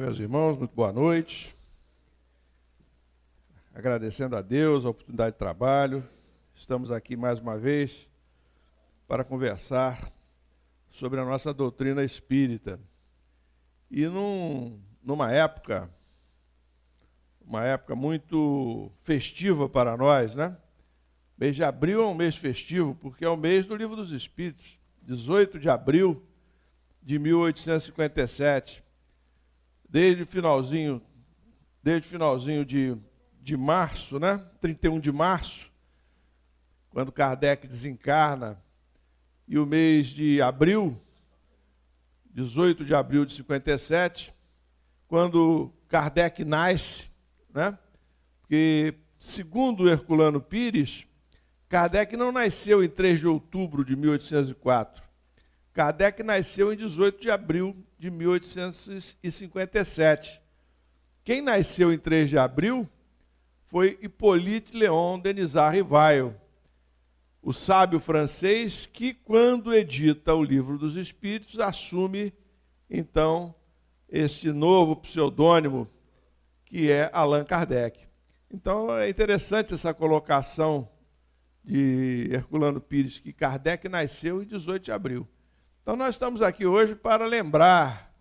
meus irmãos? Muito boa noite. Agradecendo a Deus a oportunidade de trabalho. Estamos aqui mais uma vez para conversar sobre a nossa doutrina espírita. E num, numa época, uma época muito festiva para nós, né? Mês de abril é um mês festivo, porque é o mês do Livro dos Espíritos, 18 de abril de 1857 desde o finalzinho, desde finalzinho de, de março, né? 31 de março, quando Kardec desencarna, e o mês de abril, 18 de abril de 57, quando Kardec nasce, né? Porque, segundo Herculano Pires, Kardec não nasceu em 3 de outubro de 1804. Kardec nasceu em 18 de abril de 1857. Quem nasceu em 3 de abril foi Hippolyte Léon Denisard Rivail, o sábio francês que, quando edita o Livro dos Espíritos, assume então esse novo pseudônimo que é Allan Kardec. Então é interessante essa colocação de Herculano Pires que Kardec nasceu em 18 de abril. Então, nós estamos aqui hoje para lembrar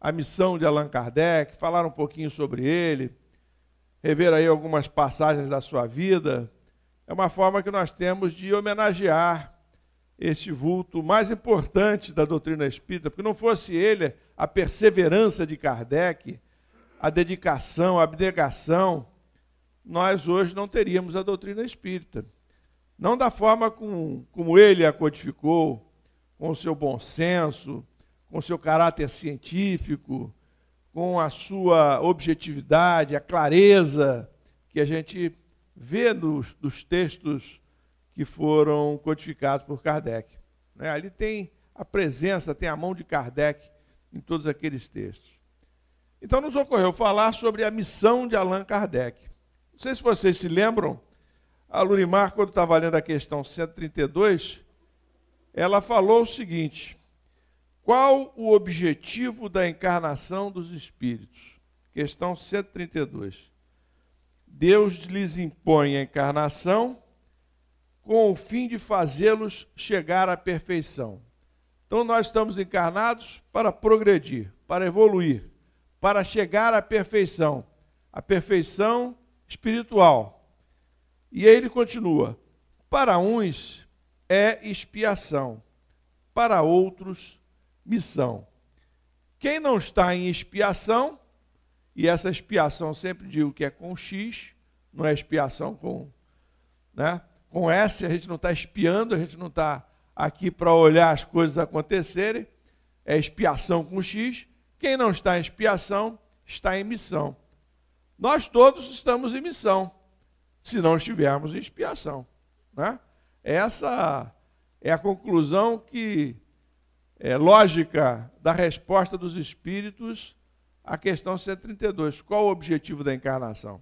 a missão de Allan Kardec, falar um pouquinho sobre ele, rever aí algumas passagens da sua vida. É uma forma que nós temos de homenagear este vulto mais importante da doutrina espírita, porque não fosse ele a perseverança de Kardec, a dedicação, a abnegação, nós hoje não teríamos a doutrina espírita. Não da forma com, como ele a codificou, com o seu bom senso, com o seu caráter científico, com a sua objetividade, a clareza que a gente vê dos, dos textos que foram codificados por Kardec. Né? Ali tem a presença, tem a mão de Kardec em todos aqueles textos. Então, nos ocorreu falar sobre a missão de Allan Kardec. Não sei se vocês se lembram, a Lurimar, quando estava lendo a questão 132, ela falou o seguinte: qual o objetivo da encarnação dos espíritos? Questão 132. Deus lhes impõe a encarnação com o fim de fazê-los chegar à perfeição. Então nós estamos encarnados para progredir, para evoluir, para chegar à perfeição, a perfeição espiritual. E aí ele continua: para uns é expiação, para outros, missão. Quem não está em expiação, e essa expiação sempre digo que é com X, não é expiação com, né? com S, a gente não está espiando, a gente não está aqui para olhar as coisas acontecerem, é expiação com X. Quem não está em expiação, está em missão. Nós todos estamos em missão, se não estivermos em expiação. Né? Essa é a conclusão que é lógica da resposta dos espíritos à questão 132. Qual o objetivo da encarnação?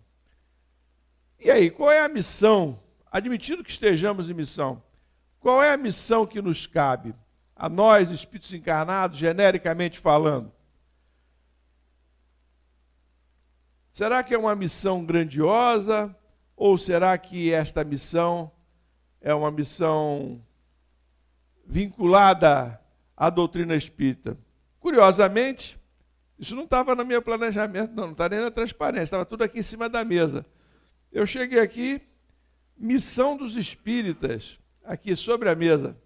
E aí, qual é a missão? Admitindo que estejamos em missão, qual é a missão que nos cabe? A nós, espíritos encarnados, genericamente falando. Será que é uma missão grandiosa ou será que esta missão é uma missão vinculada à doutrina espírita. Curiosamente, isso não estava no meu planejamento, não, não está nem na transparência, estava tudo aqui em cima da mesa. Eu cheguei aqui, missão dos espíritas, aqui sobre a mesa.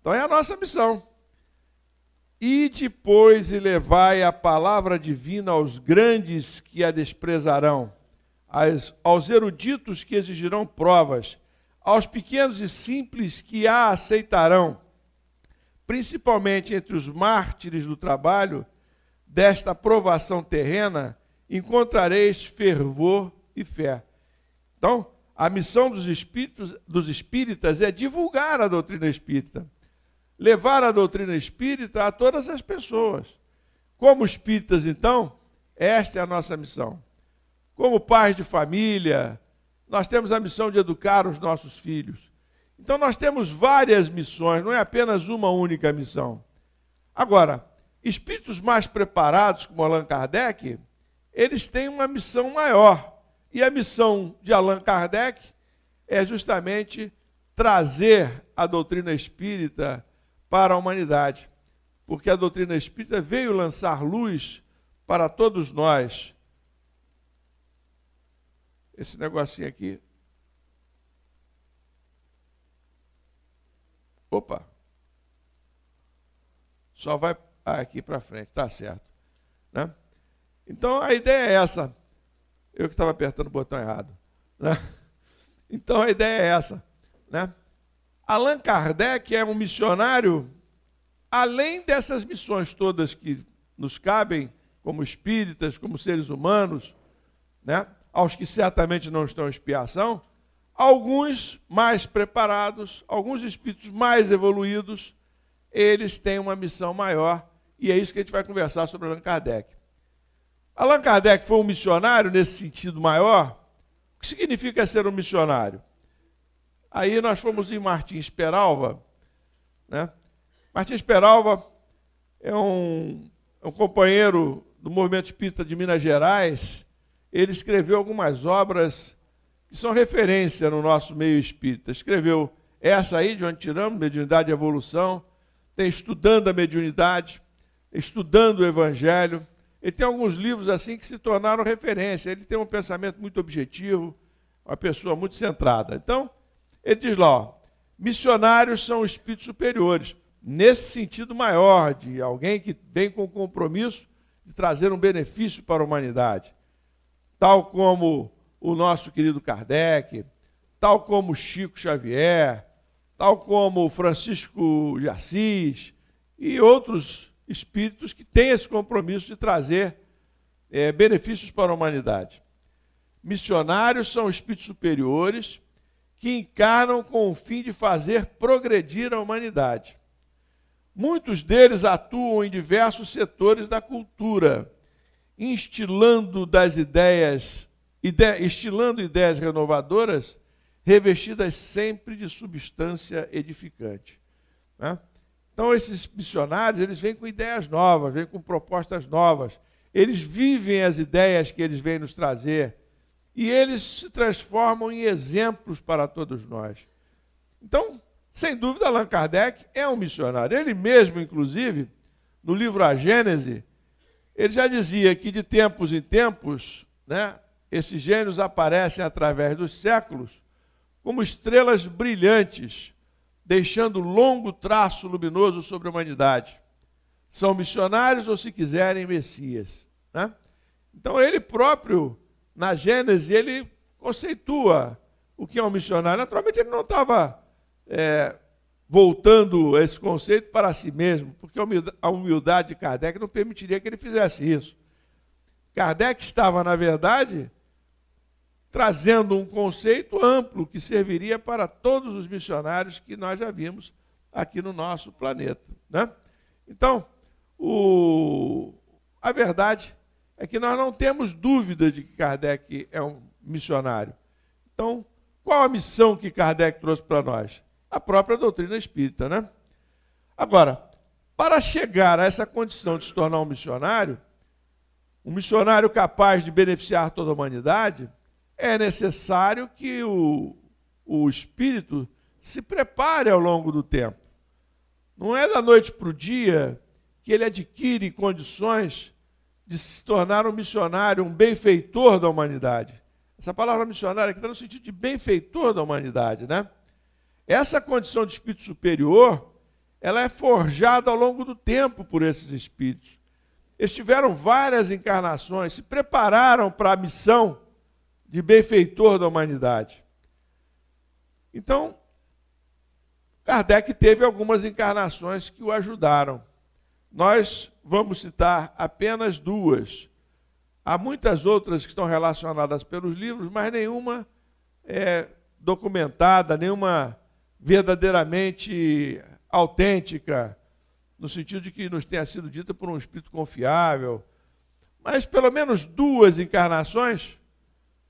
Então é a nossa missão. E depois e levai a palavra divina aos grandes que a desprezarão, aos eruditos que exigirão provas, aos pequenos e simples que a aceitarão, principalmente entre os mártires do trabalho, desta provação terrena, encontrareis fervor e fé. Então, a missão dos espíritos, dos espíritas é divulgar a doutrina espírita, levar a doutrina espírita a todas as pessoas. Como espíritas, então, esta é a nossa missão. Como pais de família, nós temos a missão de educar os nossos filhos. Então nós temos várias missões, não é apenas uma única missão. Agora, espíritos mais preparados, como Allan Kardec, eles têm uma missão maior. E a missão de Allan Kardec é justamente trazer a doutrina espírita para a humanidade. Porque a doutrina espírita veio lançar luz para todos nós esse negocinho aqui. Opa. Só vai ah, aqui para frente, tá certo. Né? Então a ideia é essa. Eu que estava apertando o botão errado. Né? Então a ideia é essa. Né? Allan Kardec é um missionário, além dessas missões todas que nos cabem, como espíritas, como seres humanos, né? aos que certamente não estão em expiação, alguns mais preparados, alguns espíritos mais evoluídos, eles têm uma missão maior, e é isso que a gente vai conversar sobre Allan Kardec. Allan Kardec foi um missionário nesse sentido maior. O que significa ser um missionário? Aí nós fomos em Martins Peralva, né? Martins Peralva é um, é um companheiro do movimento espírita de Minas Gerais, ele escreveu algumas obras que são referência no nosso meio espírita. Escreveu essa aí, de onde tiramos, Mediunidade e Evolução, tem Estudando a Mediunidade, Estudando o Evangelho. Ele tem alguns livros assim que se tornaram referência. Ele tem um pensamento muito objetivo, uma pessoa muito centrada. Então, ele diz lá, ó, missionários são espíritos superiores, nesse sentido maior, de alguém que vem com o compromisso de trazer um benefício para a humanidade tal como o nosso querido Kardec, tal como Chico Xavier, tal como Francisco de Assis e outros espíritos que têm esse compromisso de trazer é, benefícios para a humanidade. Missionários são espíritos superiores que encarnam com o fim de fazer progredir a humanidade. Muitos deles atuam em diversos setores da cultura, instilando das ideias, ide, ideias renovadoras, revestidas sempre de substância edificante. Né? Então, esses missionários, eles vêm com ideias novas, vêm com propostas novas. Eles vivem as ideias que eles vêm nos trazer. E eles se transformam em exemplos para todos nós. Então, sem dúvida, Allan Kardec é um missionário. Ele mesmo, inclusive, no livro A Gênese, ele já dizia que de tempos em tempos, né, esses gênios aparecem através dos séculos como estrelas brilhantes, deixando longo traço luminoso sobre a humanidade. São missionários ou, se quiserem, messias. Né? Então, ele próprio, na Gênesis, ele conceitua o que é um missionário. Naturalmente, ele não estava é, voltando esse conceito para si mesmo, porque a humildade de Kardec não permitiria que ele fizesse isso. Kardec estava, na verdade, trazendo um conceito amplo que serviria para todos os missionários que nós já vimos aqui no nosso planeta. Né? Então, o... a verdade é que nós não temos dúvida de que Kardec é um missionário. Então, qual a missão que Kardec trouxe para nós? a própria doutrina espírita, né? Agora, para chegar a essa condição de se tornar um missionário, um missionário capaz de beneficiar toda a humanidade, é necessário que o, o espírito se prepare ao longo do tempo. Não é da noite para o dia que ele adquire condições de se tornar um missionário, um benfeitor da humanidade. Essa palavra missionário aqui está no sentido de benfeitor da humanidade, né? Essa condição de espírito superior, ela é forjada ao longo do tempo por esses espíritos. Eles tiveram várias encarnações, se prepararam para a missão de benfeitor da humanidade. Então, Kardec teve algumas encarnações que o ajudaram. Nós vamos citar apenas duas. Há muitas outras que estão relacionadas pelos livros, mas nenhuma é documentada, nenhuma verdadeiramente autêntica, no sentido de que nos tenha sido dita por um espírito confiável, mas pelo menos duas encarnações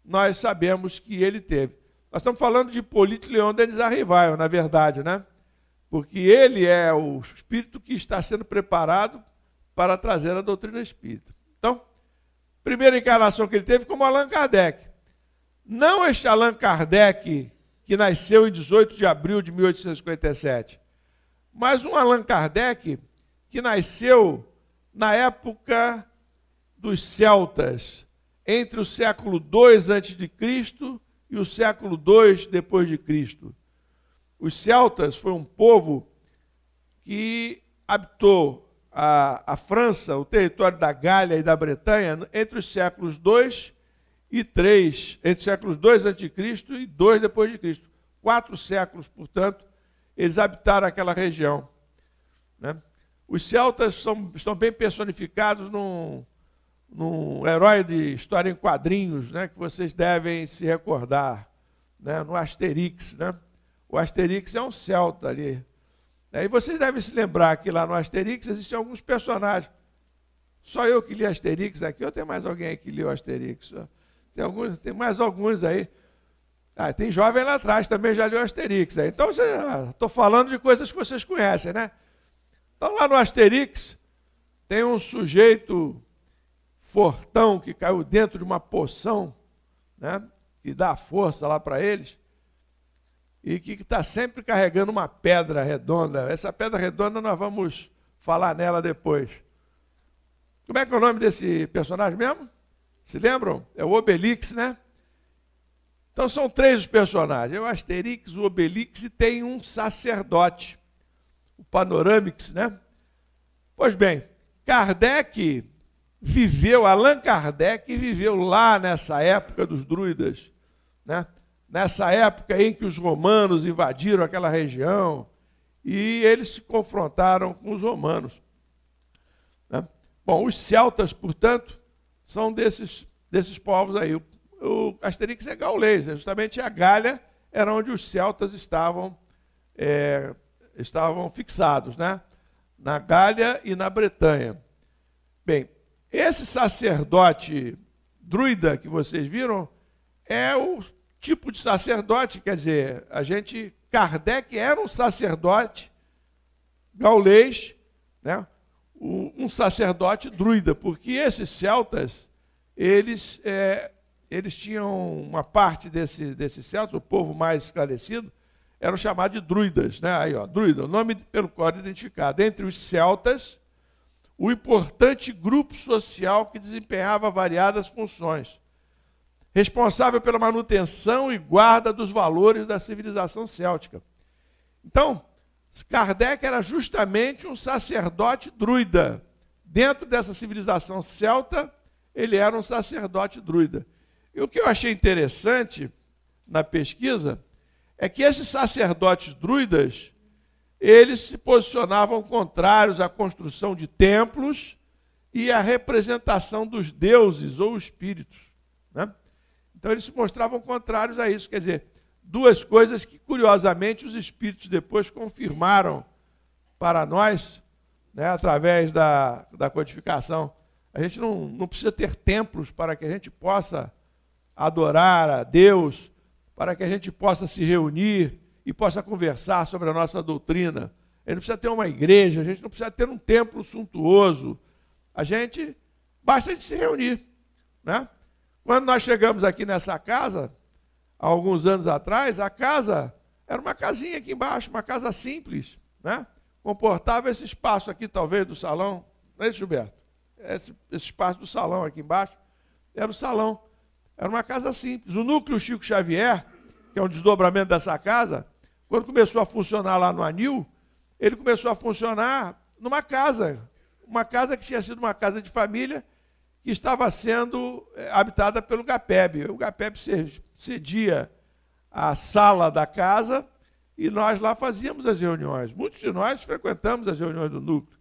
nós sabemos que ele teve. Nós estamos falando de Polito Leon Denis Arrival, na verdade, né? Porque ele é o espírito que está sendo preparado para trazer a doutrina espírita. Então, primeira encarnação que ele teve como Allan Kardec. Não este Allan Kardec que nasceu em 18 de abril de 1857, mas um Allan Kardec que nasceu na época dos celtas, entre o século II Cristo e o século II depois de Cristo. Os celtas foi um povo que habitou a, a França, o território da Gália e da Bretanha, entre os séculos II e 3, entre séculos 2 a.C. e 2 depois de Cristo. Quatro séculos, portanto, eles habitaram aquela região. Né? Os celtas são, estão bem personificados num, num, herói de história em quadrinhos, né, que vocês devem se recordar, né, no Asterix. Né? O Asterix é um celta ali. Né, e vocês devem se lembrar que lá no Asterix existem alguns personagens. Só eu que li Asterix aqui, ou tem mais alguém que leu Asterix? Tem, alguns, tem mais alguns aí. Ah, tem jovem lá atrás também já leu Asterix. Aí. Então, estou ah, falando de coisas que vocês conhecem, né? Então, lá no Asterix, tem um sujeito fortão que caiu dentro de uma poção, né? Que dá força lá para eles. E que está sempre carregando uma pedra redonda. Essa pedra redonda nós vamos falar nela depois. Como é que é o nome desse personagem mesmo? Se lembram? É o Obelix, né? Então são três os personagens: é o Asterix, o Obelix e tem um sacerdote, o Panoramix, né? Pois bem, Kardec viveu, Allan Kardec viveu lá nessa época dos druidas, né? nessa época em que os romanos invadiram aquela região e eles se confrontaram com os romanos. Né? Bom, os celtas, portanto, são desses, desses povos aí. O, o Asterix é gaulês, é justamente a Galha era onde os celtas estavam, é, estavam fixados, né? na Gália e na Bretanha. Bem, esse sacerdote druida que vocês viram é o tipo de sacerdote, quer dizer, a gente, Kardec era um sacerdote gaulês, né? um, um sacerdote druida, porque esses celtas, eles, é, eles tinham uma parte desse, desses celtas, o povo mais esclarecido, eram chamados de druidas, né? Aí, ó, druida, o nome pelo qual é identificado. Entre os celtas, o importante grupo social que desempenhava variadas funções, responsável pela manutenção e guarda dos valores da civilização céltica. Então, Kardec era justamente um sacerdote druida. Dentro dessa civilização celta, ele era um sacerdote druida. E o que eu achei interessante na pesquisa é que esses sacerdotes druidas, eles se posicionavam contrários à construção de templos e à representação dos deuses ou espíritos. Né? Então eles se mostravam contrários a isso. Quer dizer, duas coisas que, curiosamente, os Espíritos depois confirmaram para nós, né, através da, da codificação. A gente não, não precisa ter templos para que a gente possa adorar a Deus, para que a gente possa se reunir e possa conversar sobre a nossa doutrina. A gente não precisa ter uma igreja, a gente não precisa ter um templo suntuoso. A gente, basta de se reunir. Né? Quando nós chegamos aqui nessa casa, há alguns anos atrás, a casa era uma casinha aqui embaixo, uma casa simples, né? Comportava esse espaço aqui, talvez, do salão, não é, Gilberto? Esse, esse espaço do salão aqui embaixo era o salão. Era uma casa simples. O núcleo Chico Xavier, que é um desdobramento dessa casa, quando começou a funcionar lá no Anil, ele começou a funcionar numa casa, uma casa que tinha sido uma casa de família que estava sendo eh, habitada pelo GAPEB. O GAPEB cedia a sala da casa e nós lá fazíamos as reuniões. Muitos de nós frequentamos as reuniões do núcleo.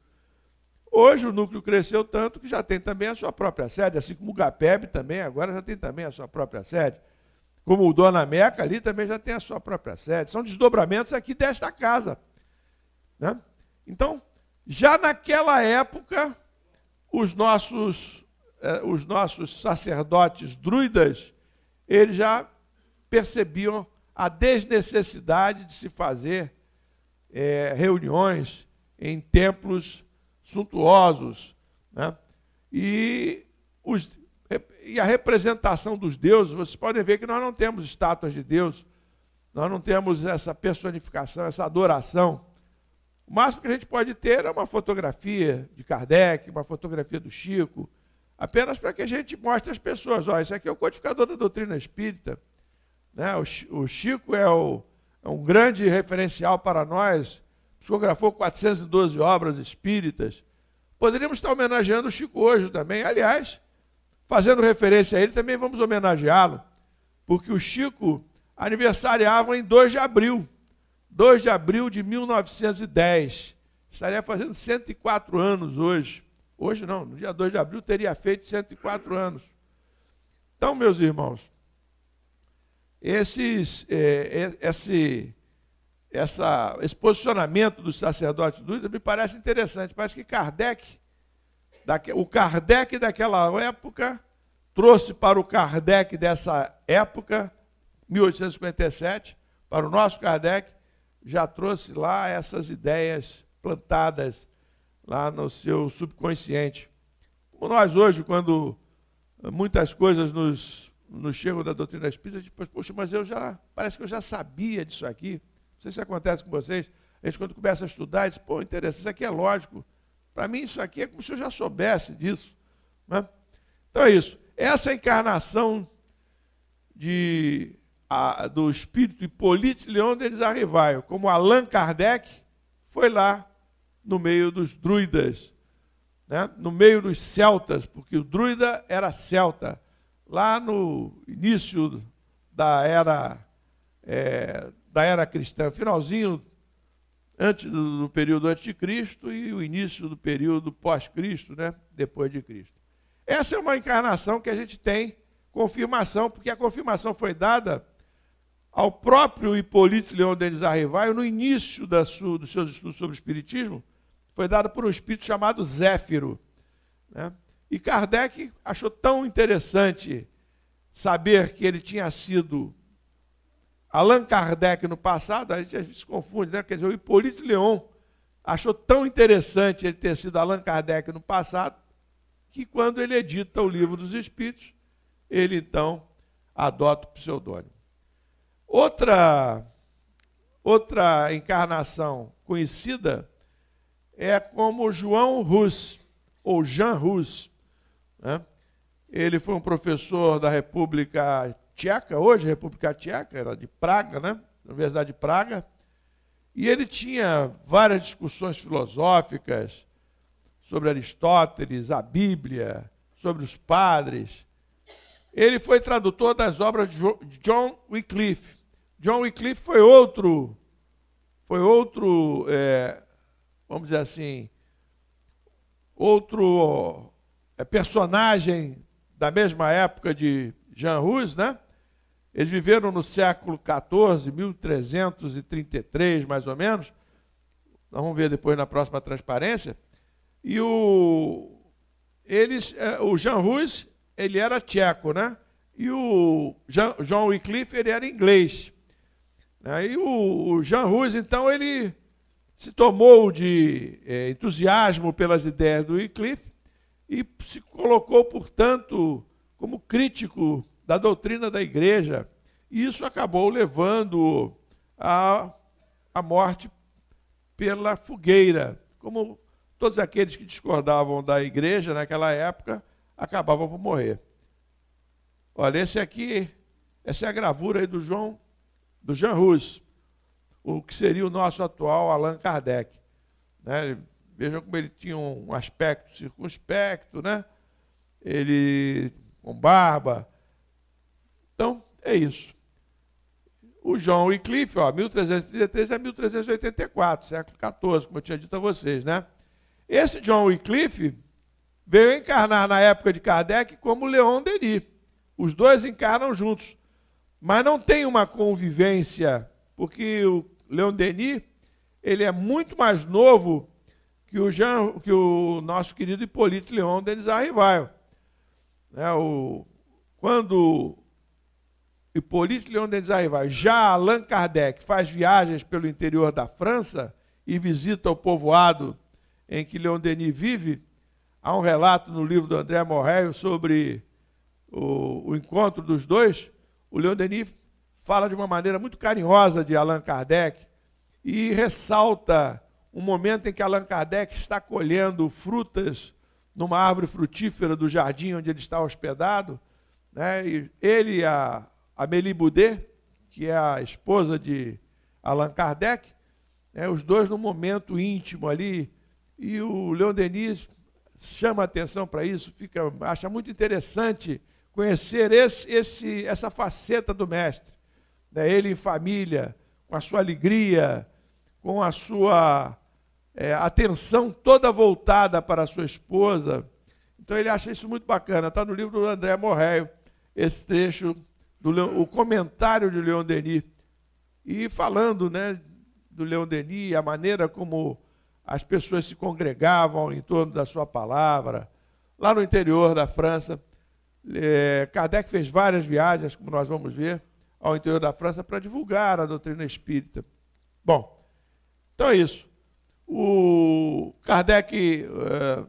Hoje o núcleo cresceu tanto que já tem também a sua própria sede, assim como o GAPEB também agora já tem também a sua própria sede. Como o Dona Meca ali também já tem a sua própria sede. São desdobramentos aqui desta casa. Né? Então, já naquela época, os nossos eh, os nossos sacerdotes druidas, eles já percebiam a desnecessidade de se fazer eh, reuniões em templos suntuosos. Né? E, os, e a representação dos deuses, vocês podem ver que nós não temos estátuas de Deus, nós não temos essa personificação, essa adoração. O máximo que a gente pode ter é uma fotografia de Kardec, uma fotografia do Chico, apenas para que a gente mostre às pessoas, ó, esse aqui é o codificador da doutrina espírita, né? o, o Chico é, o, é um grande referencial para nós, psicografou 412 obras espíritas, Poderíamos estar homenageando o Chico hoje também. Aliás, fazendo referência a ele, também vamos homenageá-lo, porque o Chico aniversariava em 2 de abril, 2 de abril de 1910. Estaria fazendo 104 anos hoje. Hoje não, no dia 2 de abril teria feito 104 anos. Então, meus irmãos, esses, é, é, esse, essa, esse posicionamento dos sacerdotes do me parece interessante. Parece que Kardec, o Kardec daquela época, trouxe para o Kardec dessa época, 1857, para o nosso Kardec, já trouxe lá essas ideias plantadas lá no seu subconsciente. Como nós hoje, quando eh, muitas coisas nos, nos chegam da doutrina espírita, a gente pensa, poxa, mas eu já, parece que eu já sabia disso aqui. Não sei se acontece com vocês. A gente, quando começa a estudar, diz, pô, interessante, isso aqui é lógico. Para mim, isso aqui é como se eu já soubesse disso. Né? Então é isso. Essa encarnação de, a, do espírito Hippolyte Leon de Arrivaio, como Allan Kardec, foi lá no meio dos druidas, né? no meio dos celtas, porque o druida era celta. Lá no início da era, é, da era cristã, finalzinho antes do, do período anticristo e o início do período pós-Cristo, né? depois de Cristo. Essa é uma encarnação que a gente tem confirmação, porque a confirmação foi dada ao próprio Hipólito Leão Denis Arrivaio no início sua, dos seus estudos sobre o Espiritismo, foi dado por um espírito chamado Zéfiro. Né? E Kardec achou tão interessante saber que ele tinha sido Allan Kardec no passado, a gente, a gente se confunde, né? Quer dizer, o Hipólito Leon achou tão interessante ele ter sido Allan Kardec no passado, que quando ele edita o Livro dos Espíritos, ele então adota o pseudônimo. Outra outra encarnação conhecida é como João Rus, ou Jean Rus. Né? Ele foi um professor da República Tcheca, hoje República Tcheca, era de Praga, né? Universidade de Praga. E ele tinha várias discussões filosóficas sobre Aristóteles, a Bíblia,','////////////////////////////////////////////////////////////////////////////////////////////////////////////////////////////////////////////////////////////////////////////////////////////////////////////////////////////////////////////////////////////////////////////////////////////////////////////////////////////////////////////////////////////////////////////////////// sobre os padres. Ele foi foi tradutor das obras de John John Wycliffe. Wycliffe outro, eh, vamos dizer assim, outro é, personagem da mesma época de Jean Rus, né? Eles viveram no século XIV, 1333, mais ou menos. Nós vamos ver depois na próxima transparência. E o, eles, é, o Jean Rus, ele era tcheco, né? E o Jean, John Wycliffe, ele era inglês. Né? E o, o Jean Rus, então, ele se tomou de é, entusiasmo pelas ideias do Wycliffe e se colocou, portanto, como crítico da doutrina da igreja. E isso acabou levando à, à morte pela fogueira, como todos aqueles que discordavam da igreja naquela época acabavam por morrer. Olha, esse aqui, essa é a gravura aí do João, do Jean Rus o que seria o nosso atual Allan Kardec. Né? Veja como ele tinha um aspecto circunspecto, né? ele com barba. Então, é isso. O John Wycliffe, ó, 1333 a 1384, século XIV, como eu tinha dito a vocês, né? Esse John Wycliffe veio encarnar na época de Kardec como Leon Denis. Os dois encarnam juntos, mas não tem uma convivência porque o Leon Denis ele é muito mais novo que o, Jean, que o nosso querido Hipólito Leon Denis Arrival. Né, o, quando Hipólito Leon Denis Arrival, já Allan Kardec, faz viagens pelo interior da França e visita o povoado em que Leon Denis vive, há um relato no livro do André Morrel sobre o, o encontro dos dois. O Leon Denis fala de uma maneira muito carinhosa de Allan Kardec e ressalta um momento em que Allan Kardec está colhendo frutas numa árvore frutífera do jardim onde ele está hospedado. Né? E ele e a Amélie Boudet, que é a esposa de Allan Kardec, né? os dois num momento íntimo ali, e o Leon Denis chama atenção para isso, fica, acha muito interessante conhecer esse, esse, essa faceta do mestre né, ele em família, com a sua alegria, com a sua é, atenção toda voltada para a sua esposa. Então ele acha isso muito bacana. Está no livro do André Morreio, esse trecho, do Leon, o comentário de Leon Denis. E falando né, do Leon Denis, a maneira como as pessoas se congregavam em torno da sua palavra, lá no interior da França. É, Kardec fez várias viagens, como nós vamos ver, ao interior da França para divulgar a doutrina espírita. Bom, então é isso. O Kardec, eh,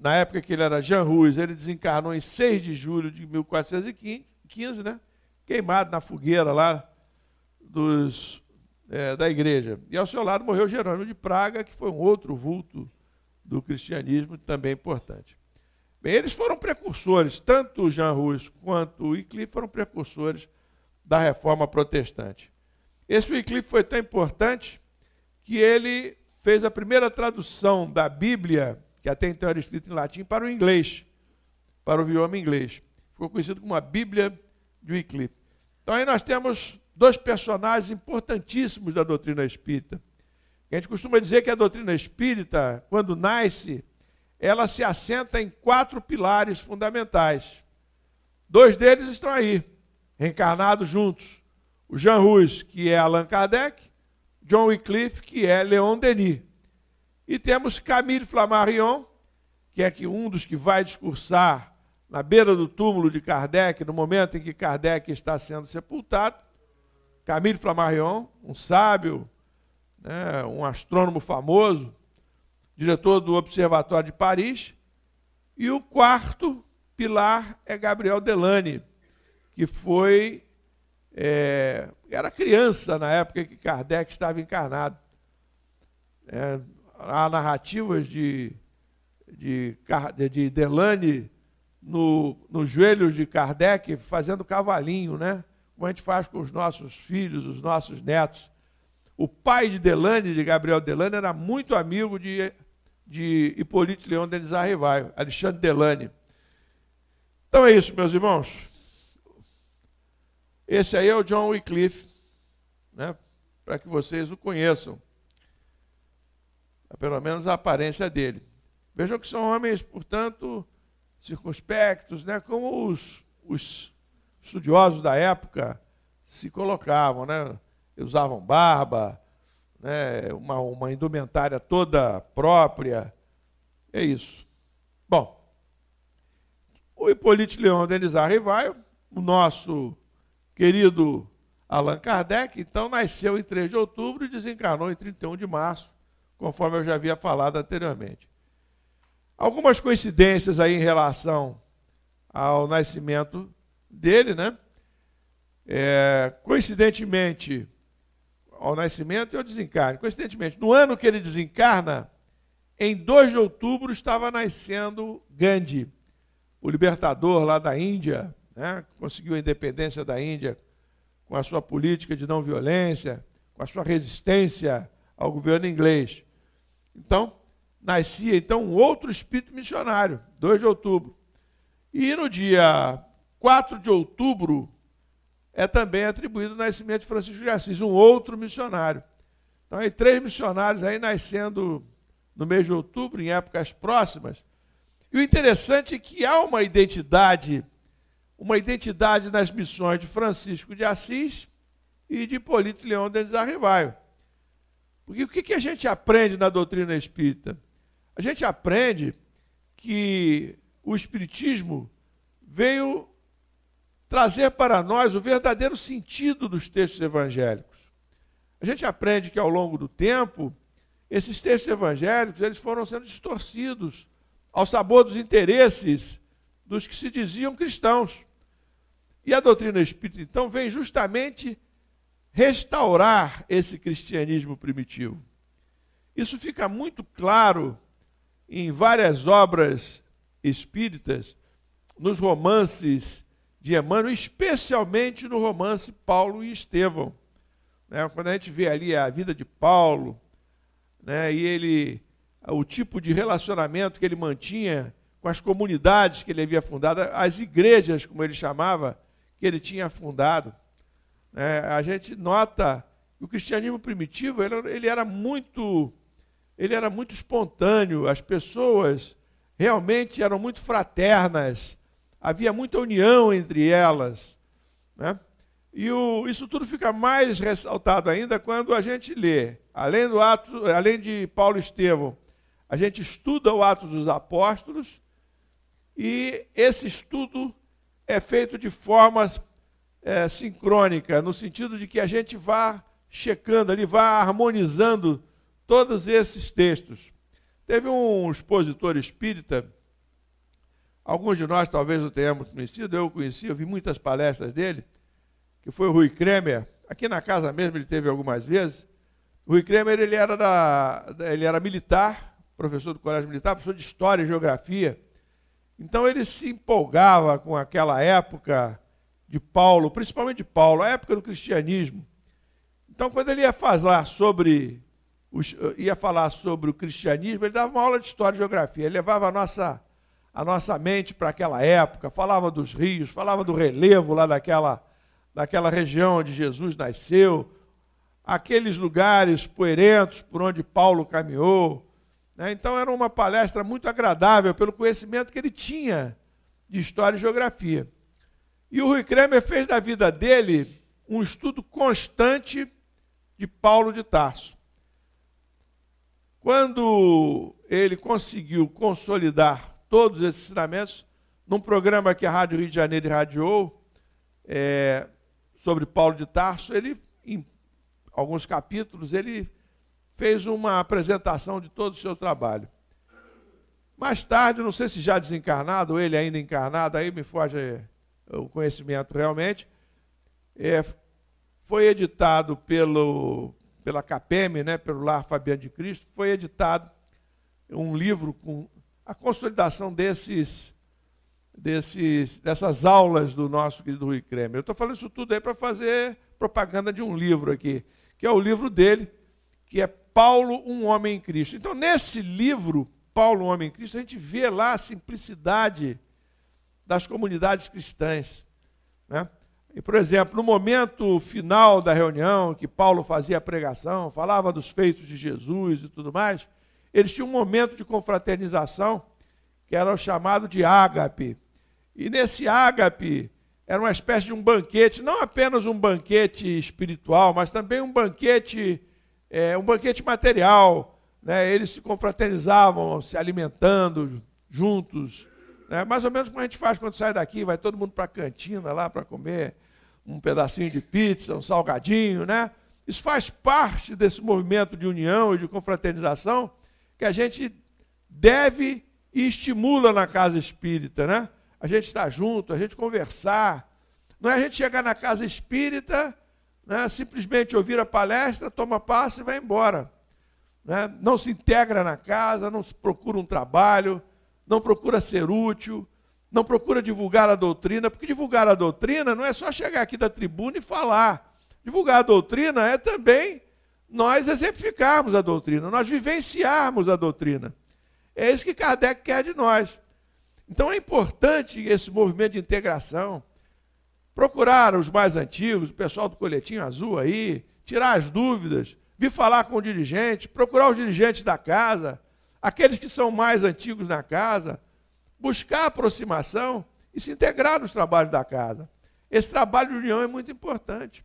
na época que ele era Jean Ruiz, ele desencarnou em 6 de julho de 1415, né? queimado na fogueira lá dos, é, da igreja. E ao seu lado morreu Jerônimo de Praga, que foi um outro vulto do cristianismo também importante. Bem, eles foram precursores, tanto Jean Rus quanto o Wycliffe foram precursores da reforma protestante. Esse Wycliffe foi tão importante que ele fez a primeira tradução da Bíblia, que até então era escrita em latim, para o inglês, para o idioma inglês. Ficou conhecido como a Bíblia de Wycliffe. Então aí nós temos dois personagens importantíssimos da doutrina espírita. A gente costuma dizer que a doutrina espírita, quando nasce, ela se assenta em quatro pilares fundamentais. Dois deles estão aí reencarnados juntos, o Jean Rus, que é Allan Kardec, John Wycliffe, que é Leon Denis. E temos Camille Flammarion, que é que um dos que vai discursar na beira do túmulo de Kardec, no momento em que Kardec está sendo sepultado. Camille Flammarion, um sábio, né, um astrônomo famoso, diretor do Observatório de Paris. E o quarto pilar é Gabriel Delane, que foi. É, era criança na época que Kardec estava encarnado. É, há narrativas de, de, de Delane no, no joelho de Kardec fazendo cavalinho, né? Como a gente faz com os nossos filhos, os nossos netos. O pai de Delane, de Gabriel Delane, era muito amigo de, de Hipólito Leão Denis Arrivaio, Alexandre Delane. Então é isso, meus irmãos. Esse aí é o John Wycliffe, né? para que vocês o conheçam. É pelo menos a aparência dele. Vejam que são homens, portanto, circunspectos, né? como os, os estudiosos da época se colocavam. Né? Usavam barba, né? uma, uma indumentária toda própria. É isso. Bom, o Hipólito Leão Denis Rivaio, o nosso querido Allan Kardec, então nasceu em 3 de outubro e desencarnou em 31 de março, conforme eu já havia falado anteriormente. Algumas coincidências aí em relação ao nascimento dele, né? É, coincidentemente, ao nascimento e ao desencarne. Coincidentemente, no ano que ele desencarna, em 2 de outubro estava nascendo Gandhi, o libertador lá da Índia, né? conseguiu a independência da Índia com a sua política de não violência, com a sua resistência ao governo inglês. Então, nascia então um outro espírito missionário, 2 de outubro. E no dia 4 de outubro é também atribuído o nascimento de Francisco de Assis, um outro missionário. Então, aí três missionários aí nascendo no mês de outubro, em épocas próximas. E o interessante é que há uma identidade uma identidade nas missões de Francisco de Assis e de Polito Leão Denis Arrivaio. Porque o que, a gente aprende na doutrina espírita? A gente aprende que o Espiritismo veio trazer para nós o verdadeiro sentido dos textos evangélicos. A gente aprende que ao longo do tempo, esses textos evangélicos eles foram sendo distorcidos ao sabor dos interesses dos que se diziam cristãos. E a doutrina espírita, então, vem justamente restaurar esse cristianismo primitivo. Isso fica muito claro em várias obras espíritas, nos romances de Emmanuel, especialmente no romance Paulo e Estevão. Né? Quando a gente vê ali a vida de Paulo, né? e ele, o tipo de relacionamento que ele mantinha com as comunidades que ele havia fundado, as igrejas, como ele chamava, que ele tinha fundado, é, né? a gente nota que o cristianismo primitivo ele, ele, era muito ele era muito espontâneo, as pessoas realmente eram muito fraternas, havia muita união entre elas. Né? E o, isso tudo fica mais ressaltado ainda quando a gente lê, além, do ato, além de Paulo Estevão, a gente estuda o ato dos Apóstolos e esse estudo é feito de forma é, sincrônica, no sentido de que a gente vá checando ali, vá harmonizando todos esses textos. Teve um expositor espírita, alguns de nós talvez o tenhamos conhecido, eu o conheci, eu vi muitas palestras dele, que foi o Rui Kremer, aqui na casa mesmo ele teve algumas vezes. O Rui Kremer ele era, da, ele era militar, professor do Colégio Militar, professor de História e Geografia, então ele se empolgava com aquela época de Paulo, principalmente de Paulo, a época do cristianismo. Então, quando ele ia falar sobre os, ia falar sobre o cristianismo, ele dava uma aula de história e geografia, ele levava a nossa, a nossa mente para aquela época, falava dos rios, falava do relevo lá daquela, daquela região onde Jesus nasceu, aqueles lugares poerentos por onde Paulo caminhou, né? Então era uma palestra muito agradável pelo conhecimento que ele tinha de história e geografia. E o Rui Kremer fez da vida dele um estudo constante de Paulo de Tarso. Quando ele conseguiu consolidar todos esses ensinamentos, num programa que a Rádio Rio de Janeiro irradiou, é, sobre Paulo de Tarso, ele, em alguns capítulos, ele fez uma apresentação de todo o seu trabalho. Mais tarde, não sei se já desencarnado, ou ele ainda encarnado, aí me foge eh, o conhecimento realmente, é, foi editado pelo, pela CAPEM, né, pelo Lar Fabiano de Cristo, foi editado um livro com a consolidação desses, desses, dessas aulas do nosso querido Rui Kremer. Eu estou falando isso tudo aí para fazer propaganda de um livro aqui, que é o livro dele, que é Paulo, um homem em Cristo. Então, nesse livro, Paulo, um homem em Cristo, a gente vê lá a simplicidade das comunidades cristãs. Né? E, por exemplo, no momento final da reunião, que Paulo fazia a pregação, falava dos feitos de Jesus e tudo mais, eles tinham um momento de confraternização que era o chamado de ágape. E nesse ágape era uma espécie de um banquete, não apenas um banquete espiritual, mas também um banquete é, um banquete material. Né? Eles se confraternizavam, se alimentando juntos. Né? Mais ou menos como a gente faz quando sai daqui, vai todo mundo para a cantina lá para comer um pedacinho de pizza, um salgadinho, né? Isso faz parte desse movimento de união e de confraternização que a gente deve e estimula na casa espírita, né? A gente estar tá junto, a gente conversar. Não é a gente chegar na casa espírita né? simplesmente ouvir a palestra, toma passe e vai embora. Né? Não se integra na casa, não procura um trabalho, não procura ser útil, não procura divulgar a doutrina, porque divulgar a doutrina não é só chegar aqui da tribuna e falar. Divulgar a doutrina é também nós exemplificarmos a doutrina, nós vivenciarmos a doutrina. É isso que Kardec quer de nós. Então é importante esse movimento de integração procurar os mais antigos, o pessoal do coletinho azul aí, tirar as dúvidas, vir falar com o dirigente, procurar os dirigentes da casa, aqueles que são mais antigos na casa, buscar aproximação e se integrar nos trabalhos da casa. Esse trabalho de união é muito importante.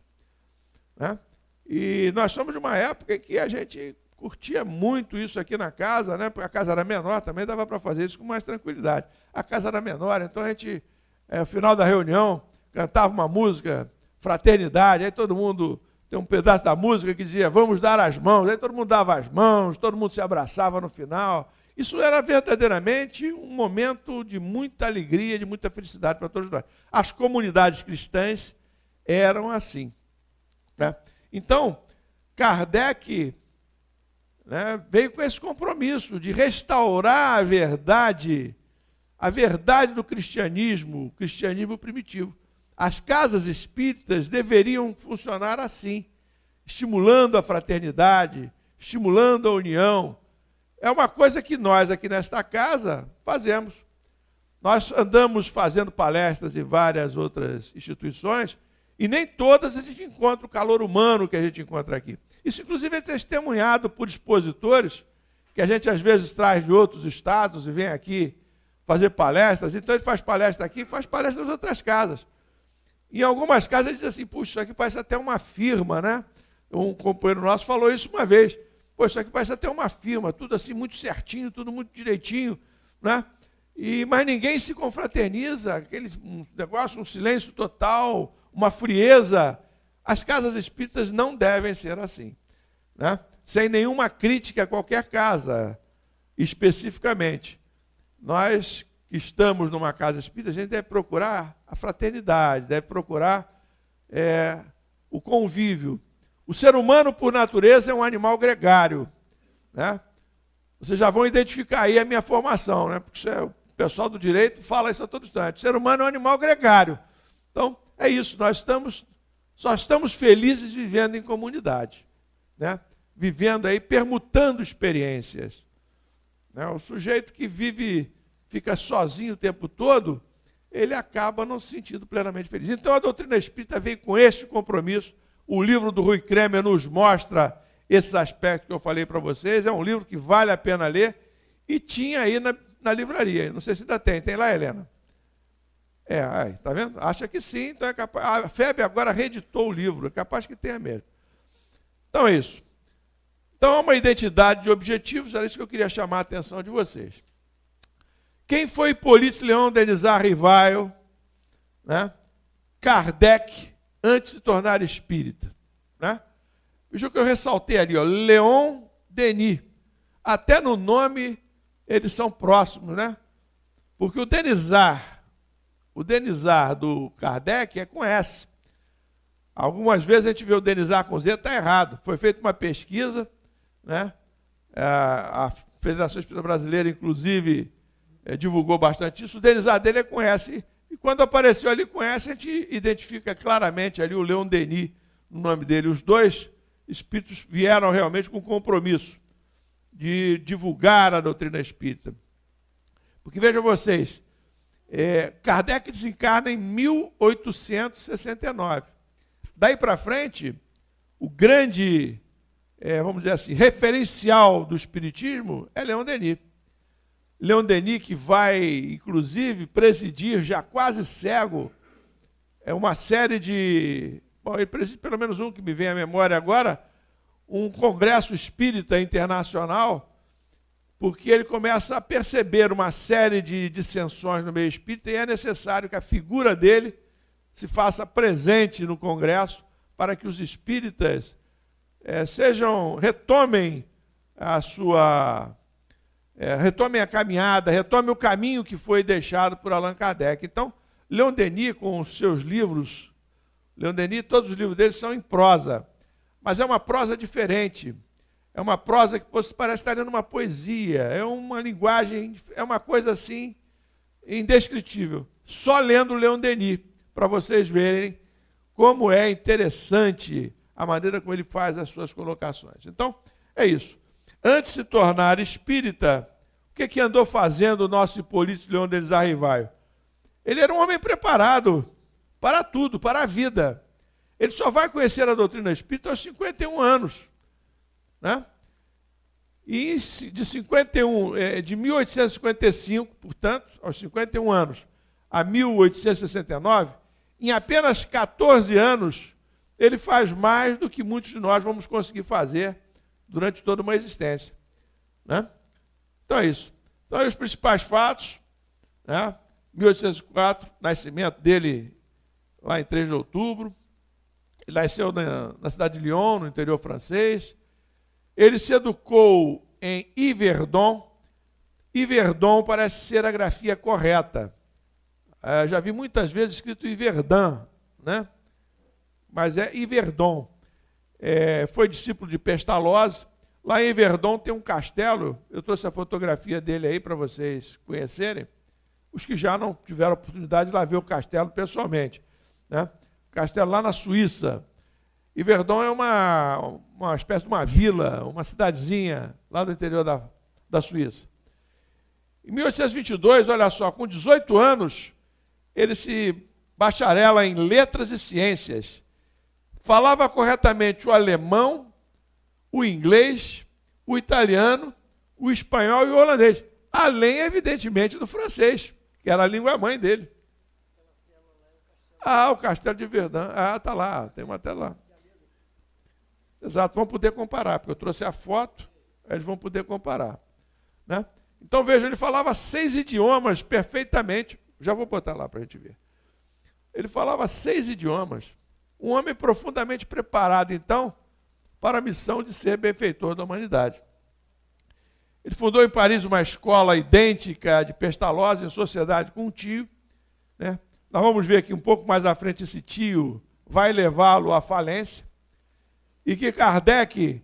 Né? E nós somos de uma época que a gente curtia muito isso aqui na casa, né? porque a casa era menor também, dava para fazer isso com mais tranquilidade. A casa era menor, então a gente, é, eh, no final da reunião, cantava uma música, fraternidade, aí todo mundo tem um pedaço da música que dizia vamos dar as mãos, aí todo mundo dava as mãos, todo mundo se abraçava no final. Isso era verdadeiramente um momento de muita alegria, de muita felicidade para todos nós. As comunidades cristãs eram assim. Né? Então, Kardec né, veio com esse compromisso de restaurar a verdade, a verdade do cristianismo, o cristianismo primitivo. As casas espíritas deveriam funcionar assim, estimulando a fraternidade, estimulando a união. É uma coisa que nós aqui nesta casa fazemos. Nós andamos fazendo palestras em várias outras instituições e nem todas a gente encontra o calor humano que a gente encontra aqui. Isso, inclusive, é testemunhado por expositores que a gente às vezes traz de outros estados e vem aqui fazer palestras. Então, ele faz palestra aqui e faz palestra nas outras casas. Em algumas casas diz assim, puxa, isso aqui parece até uma firma, né? Um companheiro nosso falou isso uma vez. Pô, isso aqui parece até uma firma, tudo assim muito certinho, tudo muito direitinho, né? E, mas ninguém se confraterniza, aquele um negócio, um silêncio total, uma frieza. As casas espíritas não devem ser assim. Né? Sem nenhuma crítica a qualquer casa, especificamente. Nós que estamos numa casa espírita, a gente deve procurar a fraternidade, deve procurar é, o convívio. O ser humano, por natureza, é um animal gregário. Né? Vocês já vão identificar aí a minha formação, né? porque é, o pessoal do direito fala isso a todo instante. O ser humano é um animal gregário. Então, é isso, nós estamos, só estamos felizes vivendo em comunidade. Né? Vivendo aí, permutando experiências. Né? O sujeito que vive fica sozinho o tempo todo, ele acaba não se sentindo plenamente feliz. Então a doutrina espírita vem com este compromisso. O livro do Rui Kremer nos mostra esses aspectos que eu falei para vocês. É um livro que vale a pena ler e tinha aí na, na livraria. Não sei se ainda tem. Tem lá, Helena? É, aí, tá vendo? Acha que sim, então é capaz. A FEB agora reeditou o livro, é capaz que tenha mesmo. Então é isso. Então é uma identidade de objetivos, era isso que eu queria chamar a atenção de vocês. Quem foi Polito Leão Denizar Rivaio, né? Kardec, antes de tornar espírita? Né? Veja o que eu ressaltei ali, ó, Leon Denis. Até no nome eles são próximos, né? Porque o Denizar, o Denizar do Kardec é com S. Algumas vezes a gente vê o Denizar com Z, está errado. Foi feita uma pesquisa, né? É, a Federação Espírita Brasileira, inclusive, é, divulgou bastante isso. O Denis Adelha conhece, e quando apareceu ali, conhece, a gente identifica claramente ali o Leon Denis, no nome dele. Os dois espíritos vieram realmente com compromisso de divulgar a doutrina espírita. Porque vejam vocês, é, Kardec desencarna em 1869. Daí para frente, o grande, é, vamos dizer assim, referencial do Espiritismo é Leon Denis. Leon Denis, que vai, inclusive, presidir, já quase cego, é uma série de. Bom, ele preside pelo menos um que me vem à memória agora, um congresso espírita internacional, porque ele começa a perceber uma série de dissensões no meio espírita e é necessário que a figura dele se faça presente no congresso para que os espíritas é, sejam retomem a sua é, retome a caminhada, retome o caminho que foi deixado por Allan Kardec. Então, Leon Denis, com os seus livros, Leon Denis, todos os livros dele são em prosa, mas é uma prosa diferente. É uma prosa que parece estar lendo uma poesia, é uma linguagem, é uma coisa assim indescritível. Só lendo Leon Denis, para vocês verem como é interessante a maneira como ele faz as suas colocações. Então, é isso. Antes de se tornar espírita, o que, é que andou fazendo o nosso Hipólito Leão Delis Arrivaio? Ele era um homem preparado para tudo, para a vida. Ele só vai conhecer a doutrina espírita aos 51 anos. Né? E de 51, é, de 1855, portanto, aos 51 anos, a 1869, em apenas 14 anos, ele faz mais do que muitos de nós vamos conseguir fazer durante toda uma existência. Né? Então é isso. Então, aí os principais fatos, né? 1804, nascimento dele lá em 3 de outubro. Ele nasceu na, na cidade de Lyon, no interior francês. Ele se educou em Yverdon. Yverdon parece ser a grafia correta. É, já vi muitas vezes escrito Yverdun, né? Mas é Yverdon é, foi discípulo de Pestalozzi. Lá em Verdon tem um castelo, eu trouxe a fotografia dele aí para vocês conhecerem. Os que já não tiveram oportunidade de lá ver o castelo pessoalmente. Né? Castelo lá na Suíça. E Verdon é uma, uma espécie de uma vila, uma cidadezinha lá do interior da, da Suíça. Em 1822, olha só, com 18 anos, ele se bacharela em letras e ciências falava corretamente o alemão, o inglês, o italiano, o espanhol e o holandês. Além, evidentemente, do francês, que era a língua mãe dele. Ah, o Castelo de Verdun. Ah, tá lá, tem uma até lá. Exato, vão poder comparar, porque eu trouxe a foto, eles vão poder comparar. Né? Então veja, ele falava seis idiomas perfeitamente. Já vou botar lá para a gente ver. Ele falava seis idiomas um homem profundamente preparado, então, para a missão de ser benfeitor da humanidade. Ele fundou em Paris uma escola idêntica de Pestalozzi em sociedade com um tio. Né? Nós vamos ver aqui um pouco mais à frente esse tio vai levá-lo à falência. E que Kardec,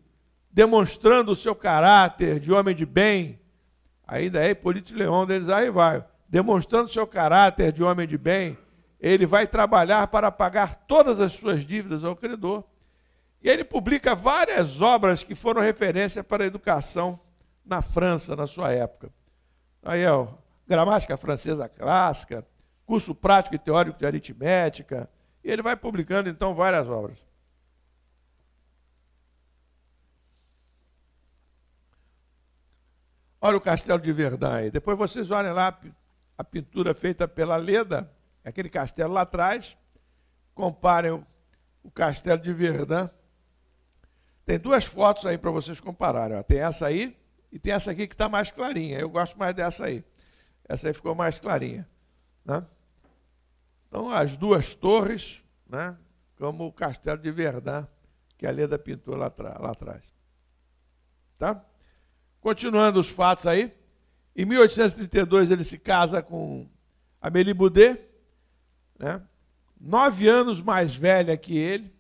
demonstrando o seu caráter de homem de bem, ainda é Hipólito Leão deles aí vai, demonstrando o seu caráter de homem de bem, ele vai trabalhar para pagar todas as suas dívidas ao credor. E ele publica várias obras que foram referência para a educação na França, na sua época. Aí é o Gramática Francesa Clássica, Curso Prático e Teórico de Aritmética, e ele vai publicando, então, várias obras. Olha o Castelo de Verdun aí. Depois vocês olhem lá a pintura feita pela Leda, é aquele castelo lá atrás, comparem o, o castelo de Verdun. Tem duas fotos aí para vocês compararem. Ó. Tem essa aí e tem essa aqui que está mais clarinha. Eu gosto mais dessa aí. Essa aí ficou mais clarinha. Né? Então, as duas torres, né? como o castelo de Verdun, que a Leda pintou lá, lá atrás. Tá? Continuando os fatos aí. Em 1832, ele se casa com Amélie Boudet, né? nove anos mais velha que ele.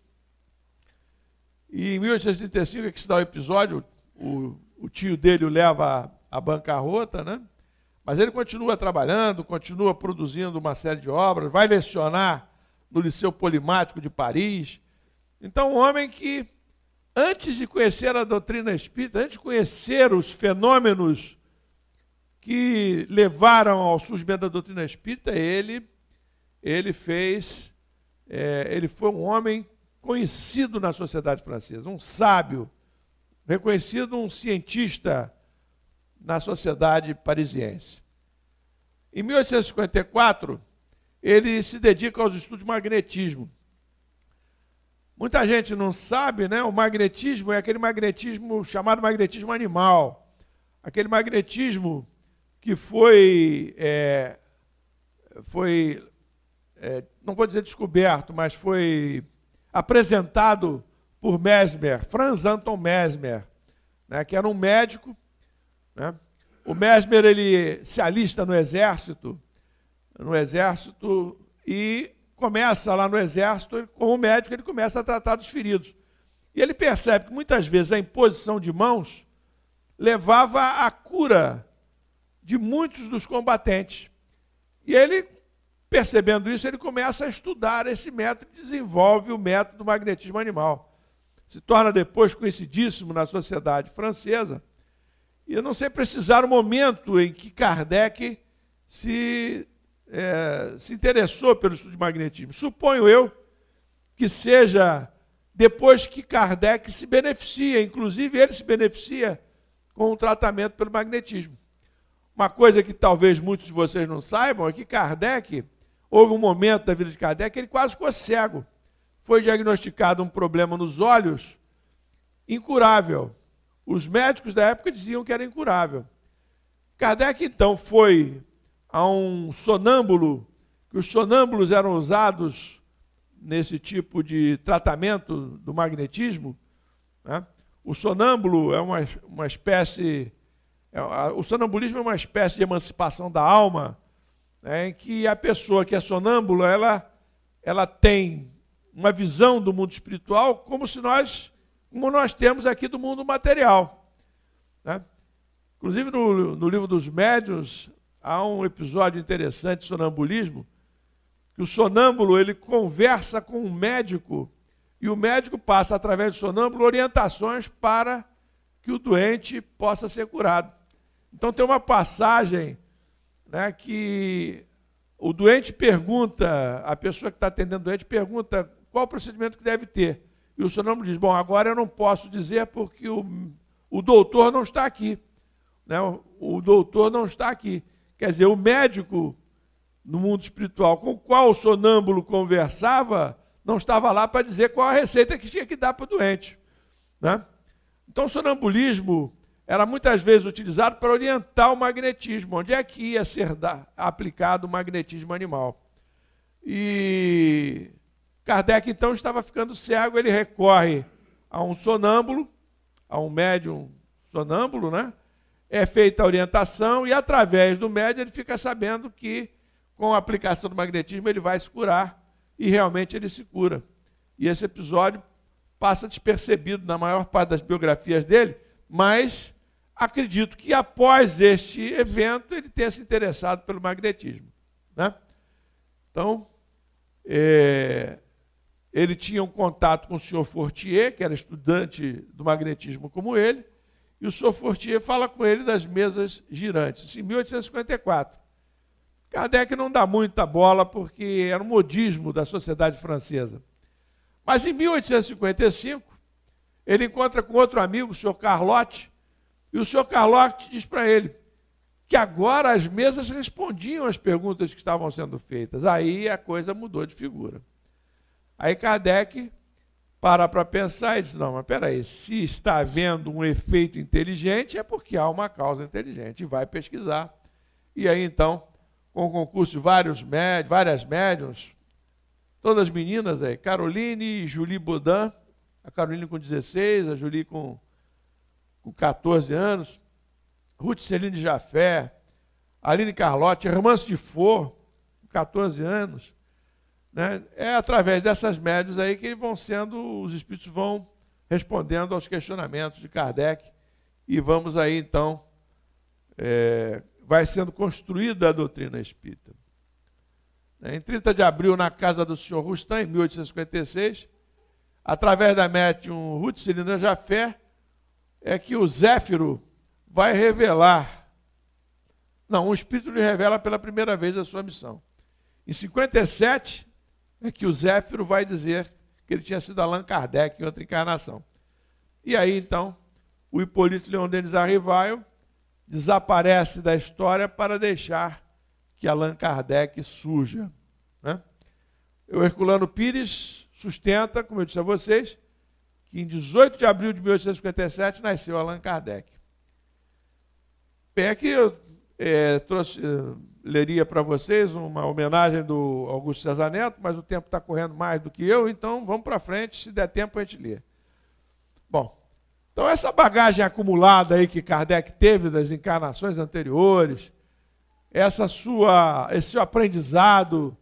E em 1835 é que se dá o episódio, o, o tio dele o leva à bancarrota, né? Mas ele continua trabalhando, continua produzindo uma série de obras, vai lecionar no Liceu Polimático de Paris. Então, um homem que, antes de conhecer a doutrina espírita, antes de conhecer os fenômenos que levaram ao surgimento da doutrina espírita, ele ele fez, é, ele foi um homem conhecido na sociedade francesa, um sábio, reconhecido um cientista na sociedade parisiense. Em 1854, ele se dedica aos estudos de magnetismo. Muita gente não sabe, né? O magnetismo é aquele magnetismo chamado magnetismo animal, aquele magnetismo que foi, é, foi é, não vou dizer descoberto, mas foi apresentado por Mesmer, Franz Anton Mesmer, né, que era um médico. Né? O Mesmer ele se alista no exército, no exército e começa lá no exército, como médico, ele começa a tratar dos feridos. E ele percebe que muitas vezes a imposição de mãos levava à cura de muitos dos combatentes. E ele Percebendo isso, ele começa a estudar esse método e desenvolve o método do magnetismo animal. Se torna depois conhecidíssimo na sociedade francesa. E eu não sei precisar o momento em que Kardec se, é, se interessou pelo estudo de magnetismo. Suponho eu que seja depois que Kardec se beneficia, inclusive ele se beneficia com o tratamento pelo magnetismo. Uma coisa que talvez muitos de vocês não saibam é que Kardec Houve um momento da vida de Kardec que ele quase ficou cego. Foi diagnosticado um problema nos olhos incurável. Os médicos da época diziam que era incurável. Kardec então foi a um sonâmbulo, que os sonâmbulos eram usados nesse tipo de tratamento do magnetismo. Né? O sonâmbulo é uma, uma espécie. É, o sonambulismo é uma espécie de emancipação da alma né, em que a pessoa que é sonâmbula, ela, ela tem uma visão do mundo espiritual como se nós, como nós temos aqui do mundo material. Né? Inclusive, no, no livro dos médios há um episódio interessante de sonambulismo, que o sonâmbulo ele conversa com um médico e o médico passa através do sonâmbulo orientações para que o doente possa ser curado. Então tem uma passagem né, que o doente pergunta, a pessoa que está atendendo o doente pergunta qual o procedimento que deve ter. E o sonâmbulo diz: Bom, agora eu não posso dizer porque o, o doutor não está aqui. Né? O, o doutor não está aqui. Quer dizer, o médico no mundo espiritual com o qual o sonâmbulo conversava não estava lá para dizer qual a receita que tinha que dar para o doente. Né? Então, o sonambulismo era muitas vezes utilizado para orientar o magnetismo, onde é que ia ser aplicado o magnetismo animal. E Kardec então estava ficando cego, ele recorre a um sonâmbulo, a um médium sonâmbulo, né? É feita a orientação e através do médium ele fica sabendo que com a aplicação do magnetismo ele vai se curar e realmente ele se cura. E esse episódio passa despercebido na maior parte das biografias dele, mas acredito que após este evento ele tenha se interessado pelo magnetismo. Né? Então, é, ele tinha um contato com o senhor Fortier, que era estudante do magnetismo como ele, e o senhor Fortier fala com ele das mesas girantes, isso em 1854. Kardec não dá muita bola porque era um modismo da sociedade francesa. Mas em 1855, ele encontra com outro amigo, o senhor Carlotti, e o senhor Carlotti diz para ele que agora as mesas respondiam às perguntas que estavam sendo feitas. Aí a coisa mudou de figura. Aí Kardec para para pensar e diz: não, mas peraí, se está havendo um efeito inteligente, é porque há uma causa inteligente. E vai pesquisar. E aí então, com o concurso de vários médios, várias médiums, todas meninas aí, Caroline e Julie Bodan, a Caroline com 16, a Julie com com 14 anos, Ruth Celine Jafé, Aline Carlotti, Irmãs de For, com 14 anos. Né? É através dessas médias aí que vão sendo, os espíritos vão respondendo aos questionamentos de Kardec. E vamos aí, então, é, vai sendo construída a doutrina espírita. Né? Em 30 de abril, na casa do senhor Rustan, em 1856, através da médium Ruth Celina Jafé, é que o Zéfiro vai revelar. Não, o Espírito lhe revela pela primeira vez a sua missão. Em 57 é que o Zéfiro vai dizer que ele tinha sido Allan Kardec em outra encarnação. E aí, então, o Hipólito Leon Denis Arrivaio desaparece da história para deixar que Allan Kardec surja. Né? O Herculano Pires sustenta, como eu disse a vocês, que em 18 de abril de 1857 nasceu Allan Kardec. Bem, aqui eu é, trouxe, eh, leria para vocês uma homenagem do Augusto César Neto, mas o tempo está correndo mais do que eu, então vamos para frente, se der tempo a gente lê. Bom, então essa bagagem acumulada aí que Kardec teve das encarnações anteriores, essa sua, esse seu aprendizado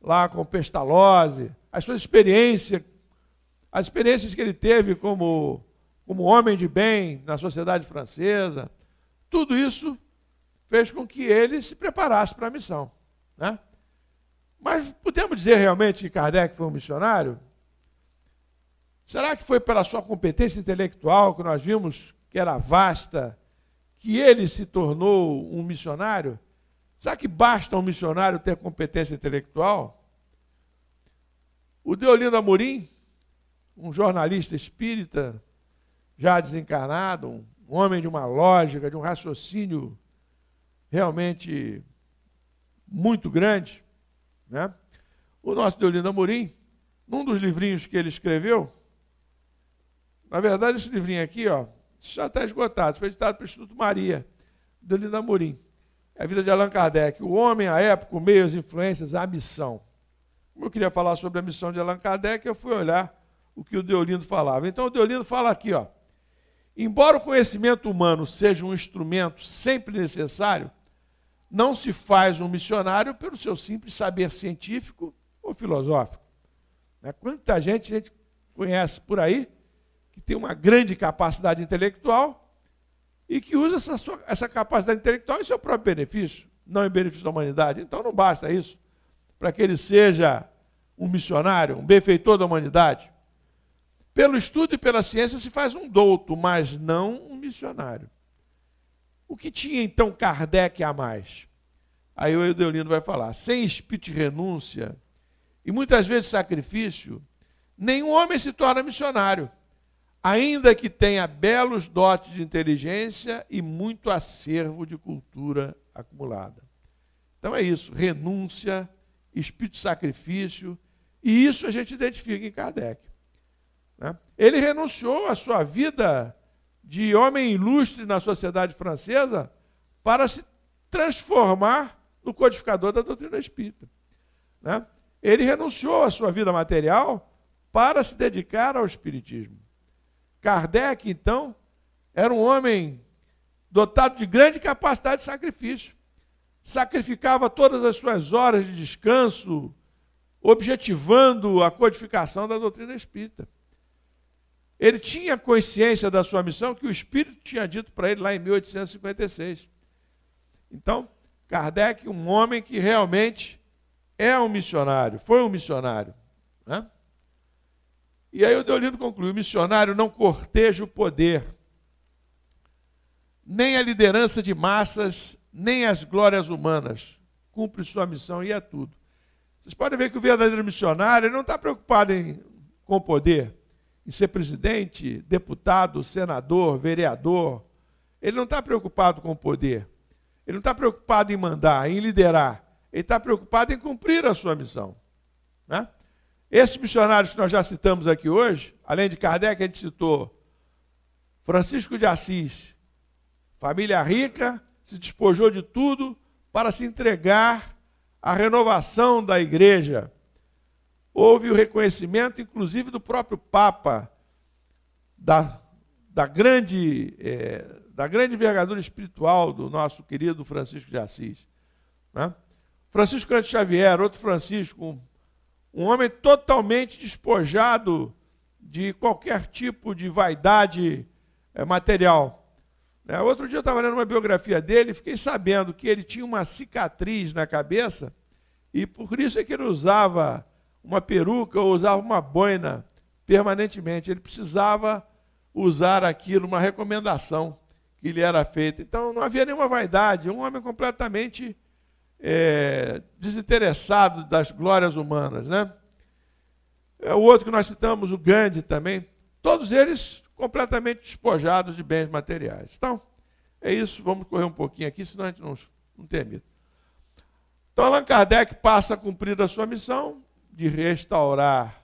lá com Pestalozzi, a sua experiência as experiências que ele teve como, como homem de bem na sociedade francesa, tudo isso fez com que ele se preparasse para a missão. Né? Mas podemos dizer realmente que Kardec foi um missionário? Será que foi pela sua competência intelectual que nós vimos que era vasta, que ele se tornou um missionário? Será que basta um missionário ter competência intelectual? O Deolindo Amorim, um jornalista espírita já desencarnado, um homem de uma lógica, de um raciocínio realmente muito grande, né? O nosso Deolindo Amorim, num dos livrinhos que ele escreveu, na verdade esse livrinho aqui, ó, já está esgotado, foi editado pelo Instituto Maria, Deolindo Amorim. É a vida de Allan Kardec, o homem, a época, o meio, as influências, a missão. Como eu queria falar sobre a missão de Allan Kardec, eu fui olhar o que o Deolindo falava. Então o Deolindo fala aqui, ó. Embora o conhecimento humano seja um instrumento sempre necessário, não se faz um missionário pelo seu simples saber científico ou filosófico. Né? Quanta gente a gente conhece por aí que tem uma grande capacidade intelectual e que usa essa, sua, essa capacidade intelectual em seu próprio benefício, não em benefício da humanidade. Então não basta isso para que ele seja um missionário, um benfeitor da humanidade. Pelo estudo e pela ciência se faz um douto, mas não um missionário. O que tinha então Kardec a mais? Aí o Eudelindo vai falar: sem espírito de renúncia e muitas vezes sacrifício, nenhum homem se torna missionário, ainda que tenha belos dotes de inteligência e muito acervo de cultura acumulada. Então é isso: renúncia, espírito de sacrifício, e isso a gente identifica em Kardec. Ele renunciou à sua vida de homem ilustre na sociedade francesa para se transformar no codificador da doutrina espírita. Né? Ele renunciou à sua vida material para se dedicar ao espiritismo. Kardec, então, era um homem dotado de grande capacidade de sacrifício. Sacrificava todas as suas horas de descanso, objetivando a codificação da doutrina espírita. Ele tinha consciência da sua missão que o Espírito tinha dito para ele lá em 1856. Então, Kardec, um homem que realmente é um missionário, foi um missionário. Né? E aí o Deolindo concluiu: o missionário não corteja o poder, nem a liderança de massas, nem as glórias humanas. Cumpre sua missão e é tudo. Vocês podem ver que o verdadeiro missionário não está preocupado em, com o poder em ser presidente, deputado, senador, vereador. Ele não está preocupado com o poder. Ele não está preocupado em mandar, em liderar. Ele está preocupado em cumprir a sua missão. Né? Esses missionários que nós já citamos aqui hoje, além de Kardec, a gente citou Francisco de Assis, família rica, se despojou de tudo para se entregar à renovação da igreja houve o reconhecimento, inclusive, do próprio Papa, da, da, grande, é, da grande envergadura espiritual do nosso querido Francisco de Assis. Né? Francisco Canto Xavier, outro Francisco, um, um homem totalmente despojado de qualquer tipo de vaidade é, material. É, outro dia eu estava lendo uma biografia dele e fiquei sabendo que ele tinha uma cicatriz na cabeça e por isso é que ele usava uma peruca ou usava uma boina permanentemente. Ele precisava usar aquilo, uma recomendação que lhe era feita. Então não havia nenhuma vaidade, um homem completamente é, desinteressado das glórias humanas. Né? É, o outro que nós citamos, o Gandhi também, todos eles completamente despojados de bens materiais. Então, é isso, vamos correr um pouquinho aqui, senão a gente não, não termina. Então, Allan Kardec passa a cumprir a sua missão, de restaurar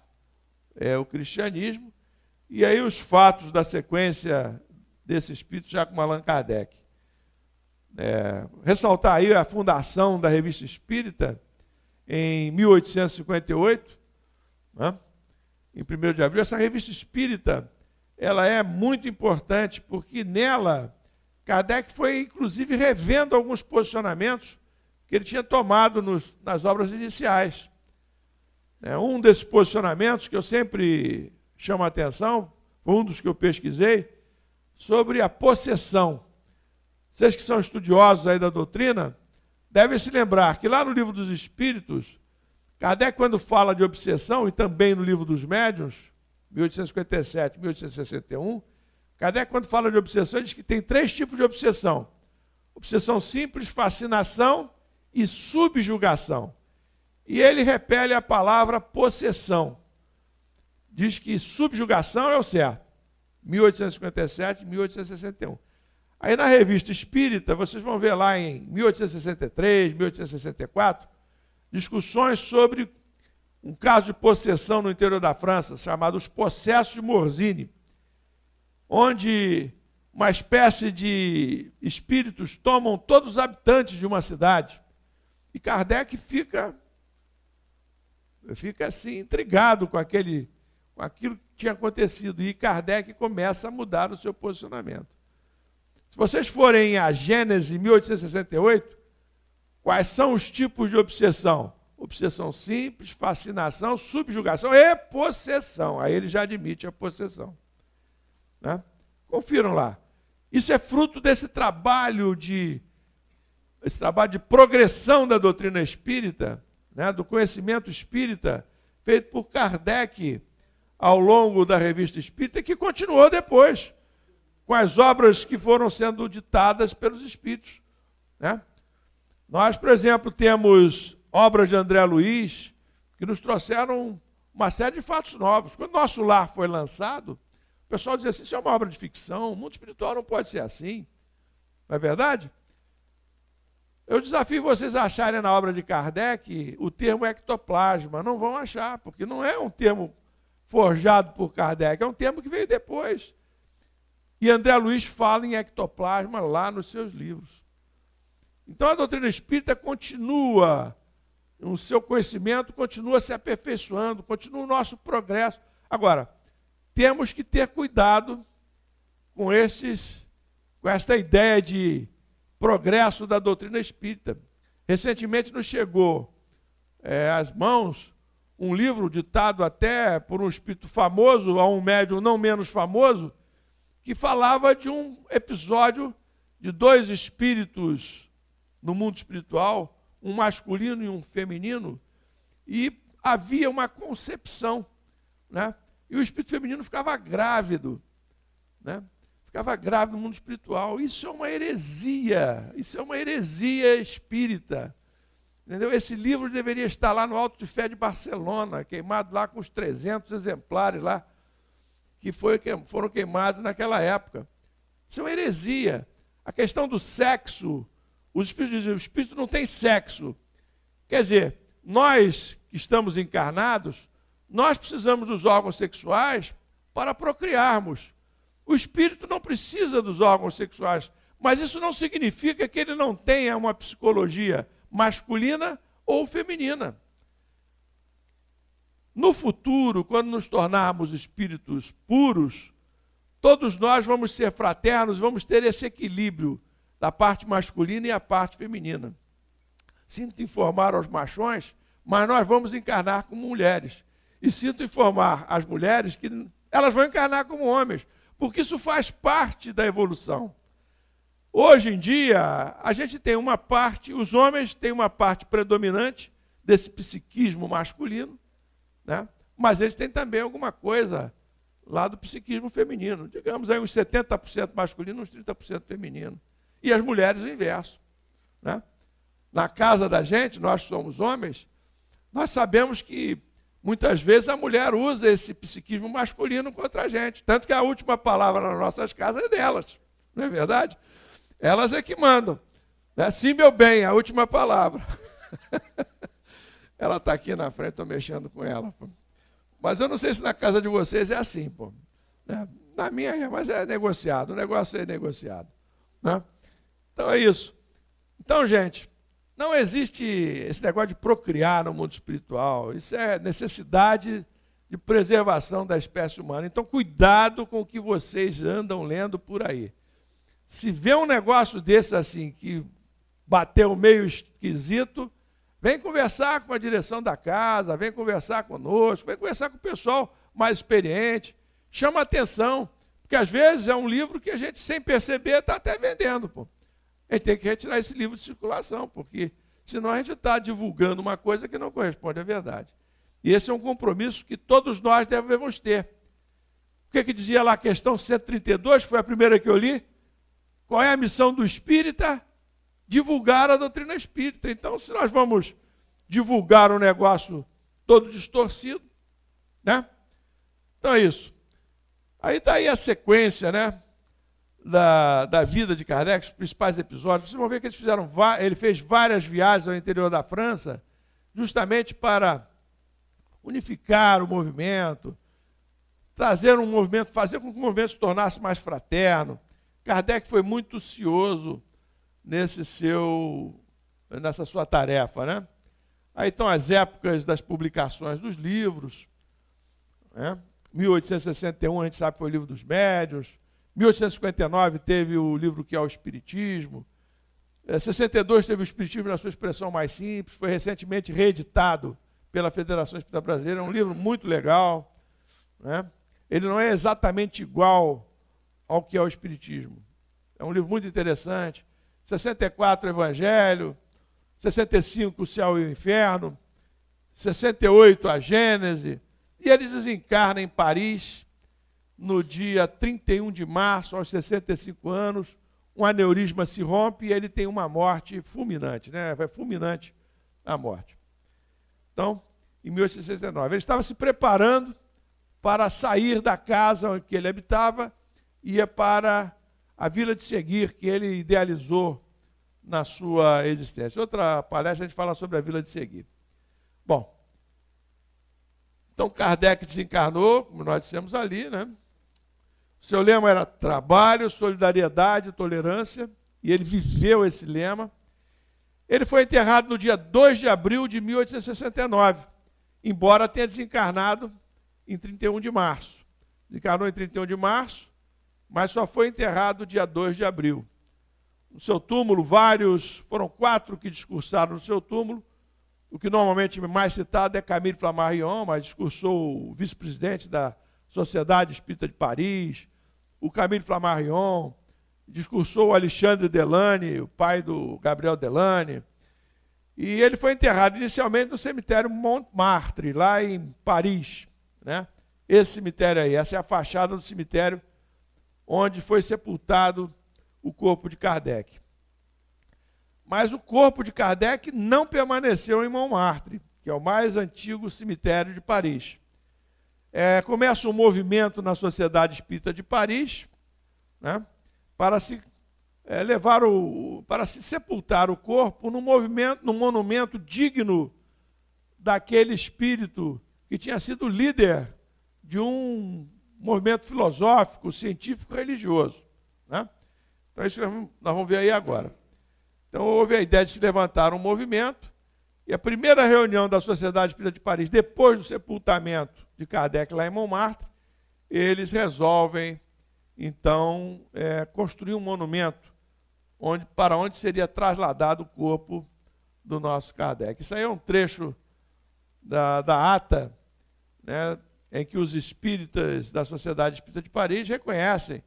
é, o cristianismo. E aí os fatos da sequência desse espírito já com Allan Kardec. É, ressaltar aí a fundação da revista Espírita em 1858, né? em 1 de abril. Essa revista Espírita ela é muito importante porque nela Kardec foi inclusive revendo alguns posicionamentos que ele tinha tomado nos, nas obras iniciais. É um desses posicionamentos que eu sempre chamo a atenção, um dos que eu pesquisei, sobre a possessão. Vocês que são estudiosos aí da doutrina, devem se lembrar que lá no Livro dos Espíritos, Kardec, quando fala de obsessão, e também no Livro dos Médiuns, 1857, 1861, Kardec, quando fala de obsessão, diz que tem três tipos de obsessão: obsessão simples, fascinação e subjugação. E ele repele a palavra possessão. Diz que subjugação é o certo. 1857, 1861. Aí na revista Espírita, vocês vão ver lá em 1863, 1864, discussões sobre um caso de possessão no interior da França, chamado os Possessos de Morzine, onde uma espécie de espíritos tomam todos os habitantes de uma cidade. E Kardec fica fica assim intrigado com aquele com aquilo que tinha acontecido e Kardec começa a mudar o seu posicionamento. Se vocês forem a Gênesis 1868, quais são os tipos de obsessão? Obsessão simples, fascinação, subjugação e possessão. Aí ele já admite a possessão. Né? Confiram lá. Isso é fruto desse trabalho de esse trabalho de progressão da doutrina espírita né, do conhecimento espírita, feito por Kardec ao longo da revista espírita, que continuou depois, com as obras que foram sendo ditadas pelos espíritos. Né? Nós, por exemplo, temos obras de André Luiz que nos trouxeram uma série de fatos novos. Quando Nosso Lar foi lançado, o pessoal dizia assim: isso é uma obra de ficção, o mundo espiritual não pode ser assim. Não é verdade? Eu desafio vocês a acharem na obra de Kardec o termo ectoplasma. Não vão achar, porque não é um termo forjado por Kardec, é um termo que veio depois. E André Luiz fala em ectoplasma lá nos seus livros. Então a doutrina espírita continua, o seu conhecimento continua se aperfeiçoando, continua o nosso progresso. Agora, temos que ter cuidado com esses com esta ideia de progresso da doutrina espírita. Recentemente nos chegou é, às mãos um livro ditado até por um espírito famoso, a um médium não menos famoso, que falava de um episódio de dois espíritos no mundo espiritual, um masculino e um feminino, e havia uma concepção, né? E o espírito feminino ficava grávido, né? ficava grave no mundo espiritual. Isso é uma heresia, isso é uma heresia espírita. Entendeu? Esse livro deveria estar lá no Alto de Fé de Barcelona, queimado lá com os 300 exemplares lá, que foi, foram queimados naquela época. Isso é uma heresia. A questão do sexo, os espíritos dizem, o espírito não tem sexo. Quer dizer, nós que estamos encarnados, nós precisamos dos órgãos sexuais para procriarmos. O espírito não precisa dos órgãos sexuais, mas isso não significa que ele não tenha uma psicologia masculina ou feminina. No futuro, quando nos tornarmos espíritos puros, todos nós vamos ser fraternos, vamos ter esse equilíbrio da parte masculina e a parte feminina. Sinto informar aos machões, mas nós vamos encarnar como mulheres. E sinto informar às mulheres que elas vão encarnar como homens, porque isso faz parte da evolução. Hoje em dia, a gente tem uma parte, os homens têm uma parte predominante desse psiquismo masculino, né? mas eles têm também alguma coisa lá do psiquismo feminino. Digamos aí uns 70% masculino, uns 30% feminino. E as mulheres o inverso. Né? Na casa da gente, nós somos homens, nós sabemos que Muitas vezes a mulher usa esse psiquismo masculino contra a gente. Tanto que a última palavra nas nossas casas é delas, não é verdade? Elas é que mandam. É assim, meu bem, a última palavra. ela está aqui na frente, estou mexendo com ela. Pô. Mas eu não sei se na casa de vocês é assim, pô. Né? Na minha é, mas é negociado. O negócio é negociado. Né? Então é isso. Então, gente, não existe esse negócio de procriar no mundo espiritual. Isso é necessidade de preservação da espécie humana. Então, cuidado com o que vocês andam lendo por aí. Se vê um negócio desse assim, que bateu meio esquisito, vem conversar com a direção da casa, vem conversar conosco, vem conversar com o pessoal mais experiente. Chama atenção, porque às vezes é um livro que a gente, sem perceber, está até vendendo. Pô a é gente tem que retirar esse livro de circulação, porque senão a gente está divulgando uma coisa que não corresponde à verdade. E esse é um compromisso que todos nós devemos ter. O que, é que dizia lá a questão 132, que foi a primeira que eu li? Qual é a missão do espírita? Divulgar a doutrina espírita. Então, se nós vamos divulgar um negócio todo distorcido, né? Então é isso. Aí está aí a sequência, né? da, da vida de Kardec, os principais episódios, vocês vão ver que eles fizeram, ele fez várias viagens ao interior da França, justamente para unificar o movimento, trazer um movimento, fazer com que o movimento se tornasse mais fraterno. Kardec foi muito cioso nesse seu, nessa sua tarefa, né? Aí estão as épocas das publicações dos livros. Né? 1861, a gente sabe que foi o livro dos médios. 1859 teve o livro que é o Espiritismo. É, 62 teve o Espiritismo na sua expressão mais simples. Foi recentemente reeditado pela Federação Espírita Brasileira. É um livro muito legal. Né? Ele não é exatamente igual ao que é o Espiritismo. É um livro muito interessante. 64, Evangelho. 65, o Céu e o Inferno. 68, a Gênese. E ele desencarna em Paris no dia 31 de março, aos 65 anos, um aneurisma se rompe e ele tem uma morte fulminante, né? É fulminante a morte. Então, em 1869, ele estava se preparando para sair da casa onde ele habitava, e ia para a vila de Seguir, que ele idealizou na sua existência. Outra palestra a gente fala sobre a vila de Seguir. Bom, então Kardec desencarnou, como nós dissemos ali, né? Seu lema era trabalho, solidariedade, tolerância, e ele viveu esse lema. Ele foi enterrado no dia 2 de abril de 1869, embora tenha desencarnado em 31 de março. Desencarnou em 31 de março, mas só foi enterrado dia 2 de abril. No seu túmulo, vários, foram quatro que discursaram no seu túmulo. O que normalmente é mais citado é Camille Flammarion, mas discursou o vice-presidente da Sociedade Espírita de Paris, o Camilo Flammarion, discursou o Alexandre Delane, o pai do Gabriel Delane. E ele foi enterrado inicialmente no cemitério Montmartre, lá em Paris. Né? Esse cemitério aí, essa é a fachada do cemitério onde foi sepultado o corpo de Kardec. Mas o corpo de Kardec não permaneceu em Montmartre, que é o mais antigo cemitério de Paris é, começa um movimento na Sociedade Espírita de Paris né, para se é, levar o. para se sepultar o corpo num movimento, no monumento digno daquele espírito que tinha sido líder de um movimento filosófico, científico, religioso. Né? Então, isso nós vamos ver aí agora. Então, houve a ideia de se levantar um movimento, e a primeira reunião da Sociedade Espírita de Paris, depois do sepultamento de Kardec lá em Montmartre, eles resolvem, então, é, construir um monumento onde, para onde seria trasladado o corpo do nosso Kardec. Isso aí é um trecho da, da ata né, em que os espíritas da Sociedade Espírita de Paris reconhecem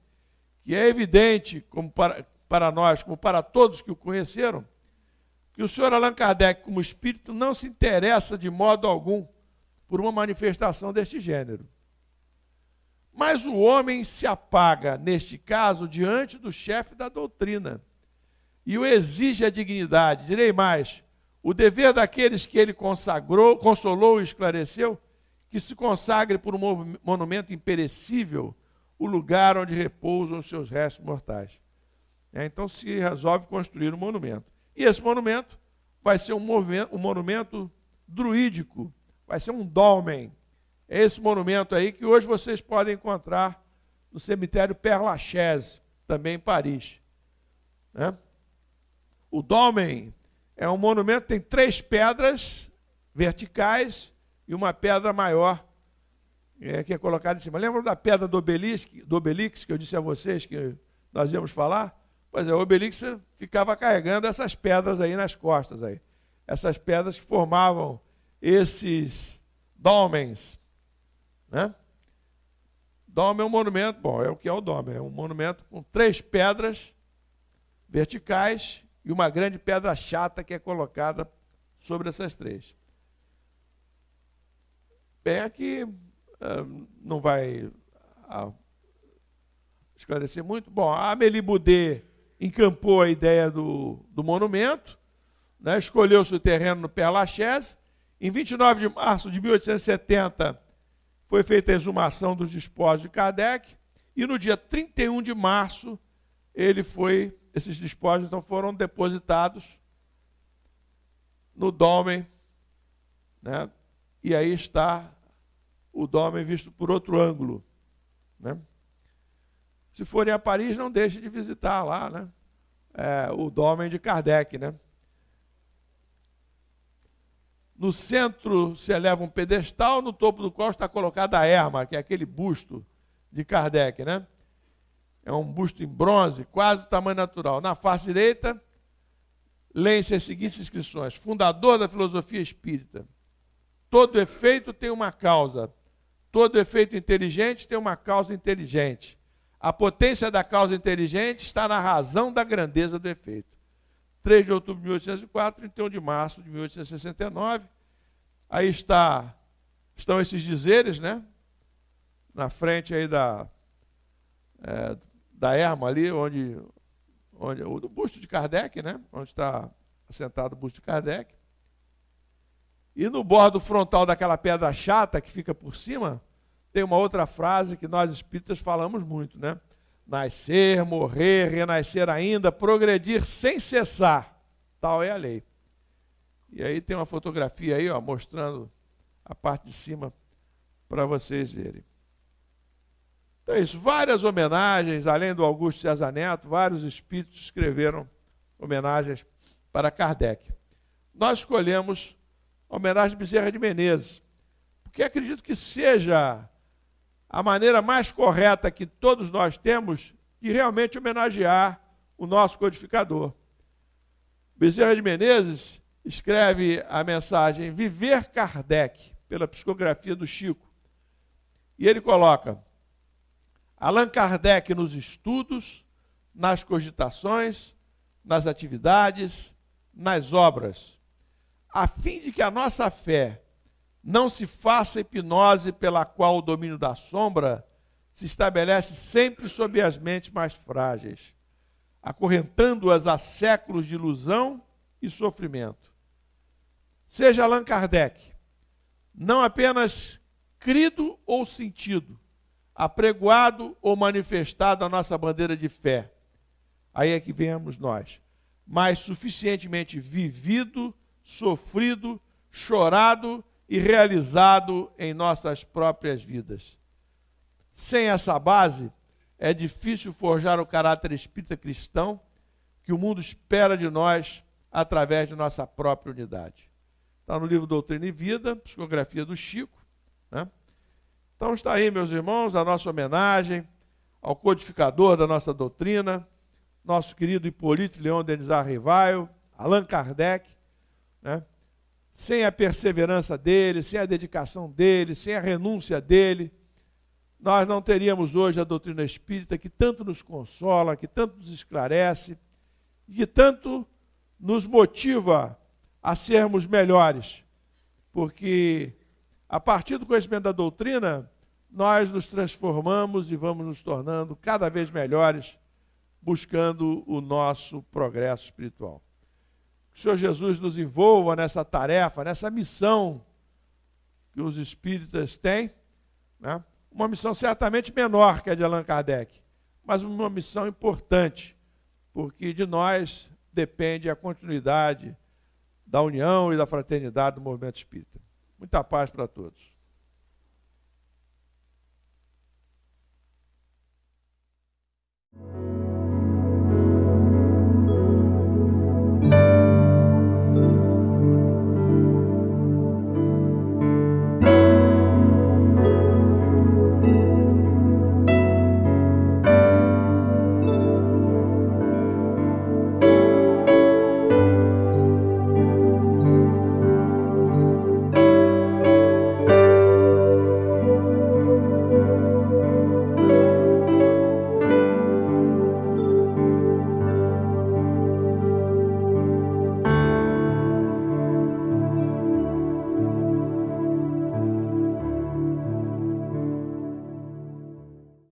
que é evidente, como para, para nós, como para todos que o conheceram, que o senhor Allan Kardec, como espírito, não se interessa de modo algum por uma manifestação deste gênero. Mas o homem se apaga, neste caso, diante do chefe da doutrina e o exige a dignidade. Direi mais: o dever daqueles que ele consagrou, consolou e esclareceu, que se consagre por um monumento imperecível o lugar onde repousam os seus restos mortais. É, então se resolve construir um monumento. E esse monumento vai ser um, um monumento druídico, vai ser um dolmen. É esse monumento aí que hoje vocês podem encontrar no cemitério Père Lachaise, também em Paris. Né? O dolmen é um monumento que tem três pedras verticais e uma pedra maior é, que é colocada em cima. Lembram da pedra do Obelix, do Obelix que eu disse a vocês que nós íamos falar? Pois é, o Obelix ficava carregando essas pedras aí nas costas aí. Essas pedras que formavam esses domens, né? Dome é um monumento, bom, é o que é o dome, é um monumento com três pedras verticais e uma grande pedra chata que é colocada sobre essas três. Bem, aqui eh, não vai ah, esclarecer muito. Bom, a Amélie Boudet encampou a ideia do, do monumento, né? escolheu-se o terreno no Père Lachaise, em 29 de março de 1870, foi feita a exumação dos despojos de Kardec, e no dia 31 de março, ele foi, esses despojos então foram depositados no dômen, né? E aí está o dômen visto por outro ângulo, né? Se forem a Paris, não deixe de visitar lá, né? É, o dômen de Kardec, né? No centro se eleva um pedestal, no topo do qual está colocada a erma, que é aquele busto de Kardec, né? É um busto em bronze, quase do tamanho natural. Na face direita, leem-se as seguintes inscrições: Fundador da filosofia espírita. Todo efeito tem uma causa. Todo efeito inteligente tem uma causa inteligente. A potência da causa inteligente está na razão da grandeza do efeito. 3 de outubro de 1804, 31 então, de março de 1869. Aí está, estão esses dizeres, né? Na frente aí da, é, da erma ali, onde, onde o busto de Kardec, né? Onde está assentado o busto de Kardec. E no bordo frontal daquela pedra chata que fica por cima, tem uma outra frase que nós espíritas falamos muito, né? Nascer, morrer, renascer ainda, progredir sem cessar. Tal é a lei. E aí tem uma fotografia aí, ó, mostrando a parte de cima para vocês verem. Então é isso, várias homenagens, além do Augusto César Neto, vários espíritos escreveram homenagens para Kardec. Nós escolhemos a homenagem de Bezerra de Menezes, porque acredito que seja a maneira mais correta que todos nós temos de realmente homenagear o nosso codificador. Bezerra de Menezes escreve a mensagem Viver Kardec, pela psicografia do Chico. E ele coloca: Allan Kardec nos estudos, nas cogitações, nas atividades, nas obras, a fim de que a nossa fé não se faça hipnose pela qual o domínio da sombra se estabelece sempre sobre as mentes mais frágeis, acorrentando-as a séculos de ilusão e sofrimento. Seja Allan Kardec, não apenas crido ou sentido, apregoado ou manifestado a nossa bandeira de fé. Aí é que venhamos nós, mas suficientemente vivido, sofrido, chorado, e realizado em nossas próprias vidas. Sem essa base, é difícil forjar o caráter espírita cristão que o mundo espera de nós através de nossa própria unidade. Está no livro Doutrina e Vida, psicografia do Chico. Né? Então está aí, meus irmãos, a nossa homenagem ao codificador da nossa doutrina, nosso querido Hipólito Leão Denizar Rivaio, Allan Kardec, né? sem a perseverança dele, sem a dedicação dele, sem a renúncia dele, nós não teríamos hoje a doutrina espírita que tanto nos consola, que tanto nos esclarece, e que tanto nos motiva a sermos melhores, porque a partir do conhecimento da doutrina, nós nos transformamos e vamos nos tornando cada vez melhores, buscando o nosso progresso espiritual. Que o Senhor Jesus nos envolva nessa tarefa, nessa missão que os espíritas têm, né? uma missão certamente menor que a de Allan Kardec, mas uma missão importante, porque de nós depende a continuidade da união e da fraternidade do movimento espírita. Muita paz para todos.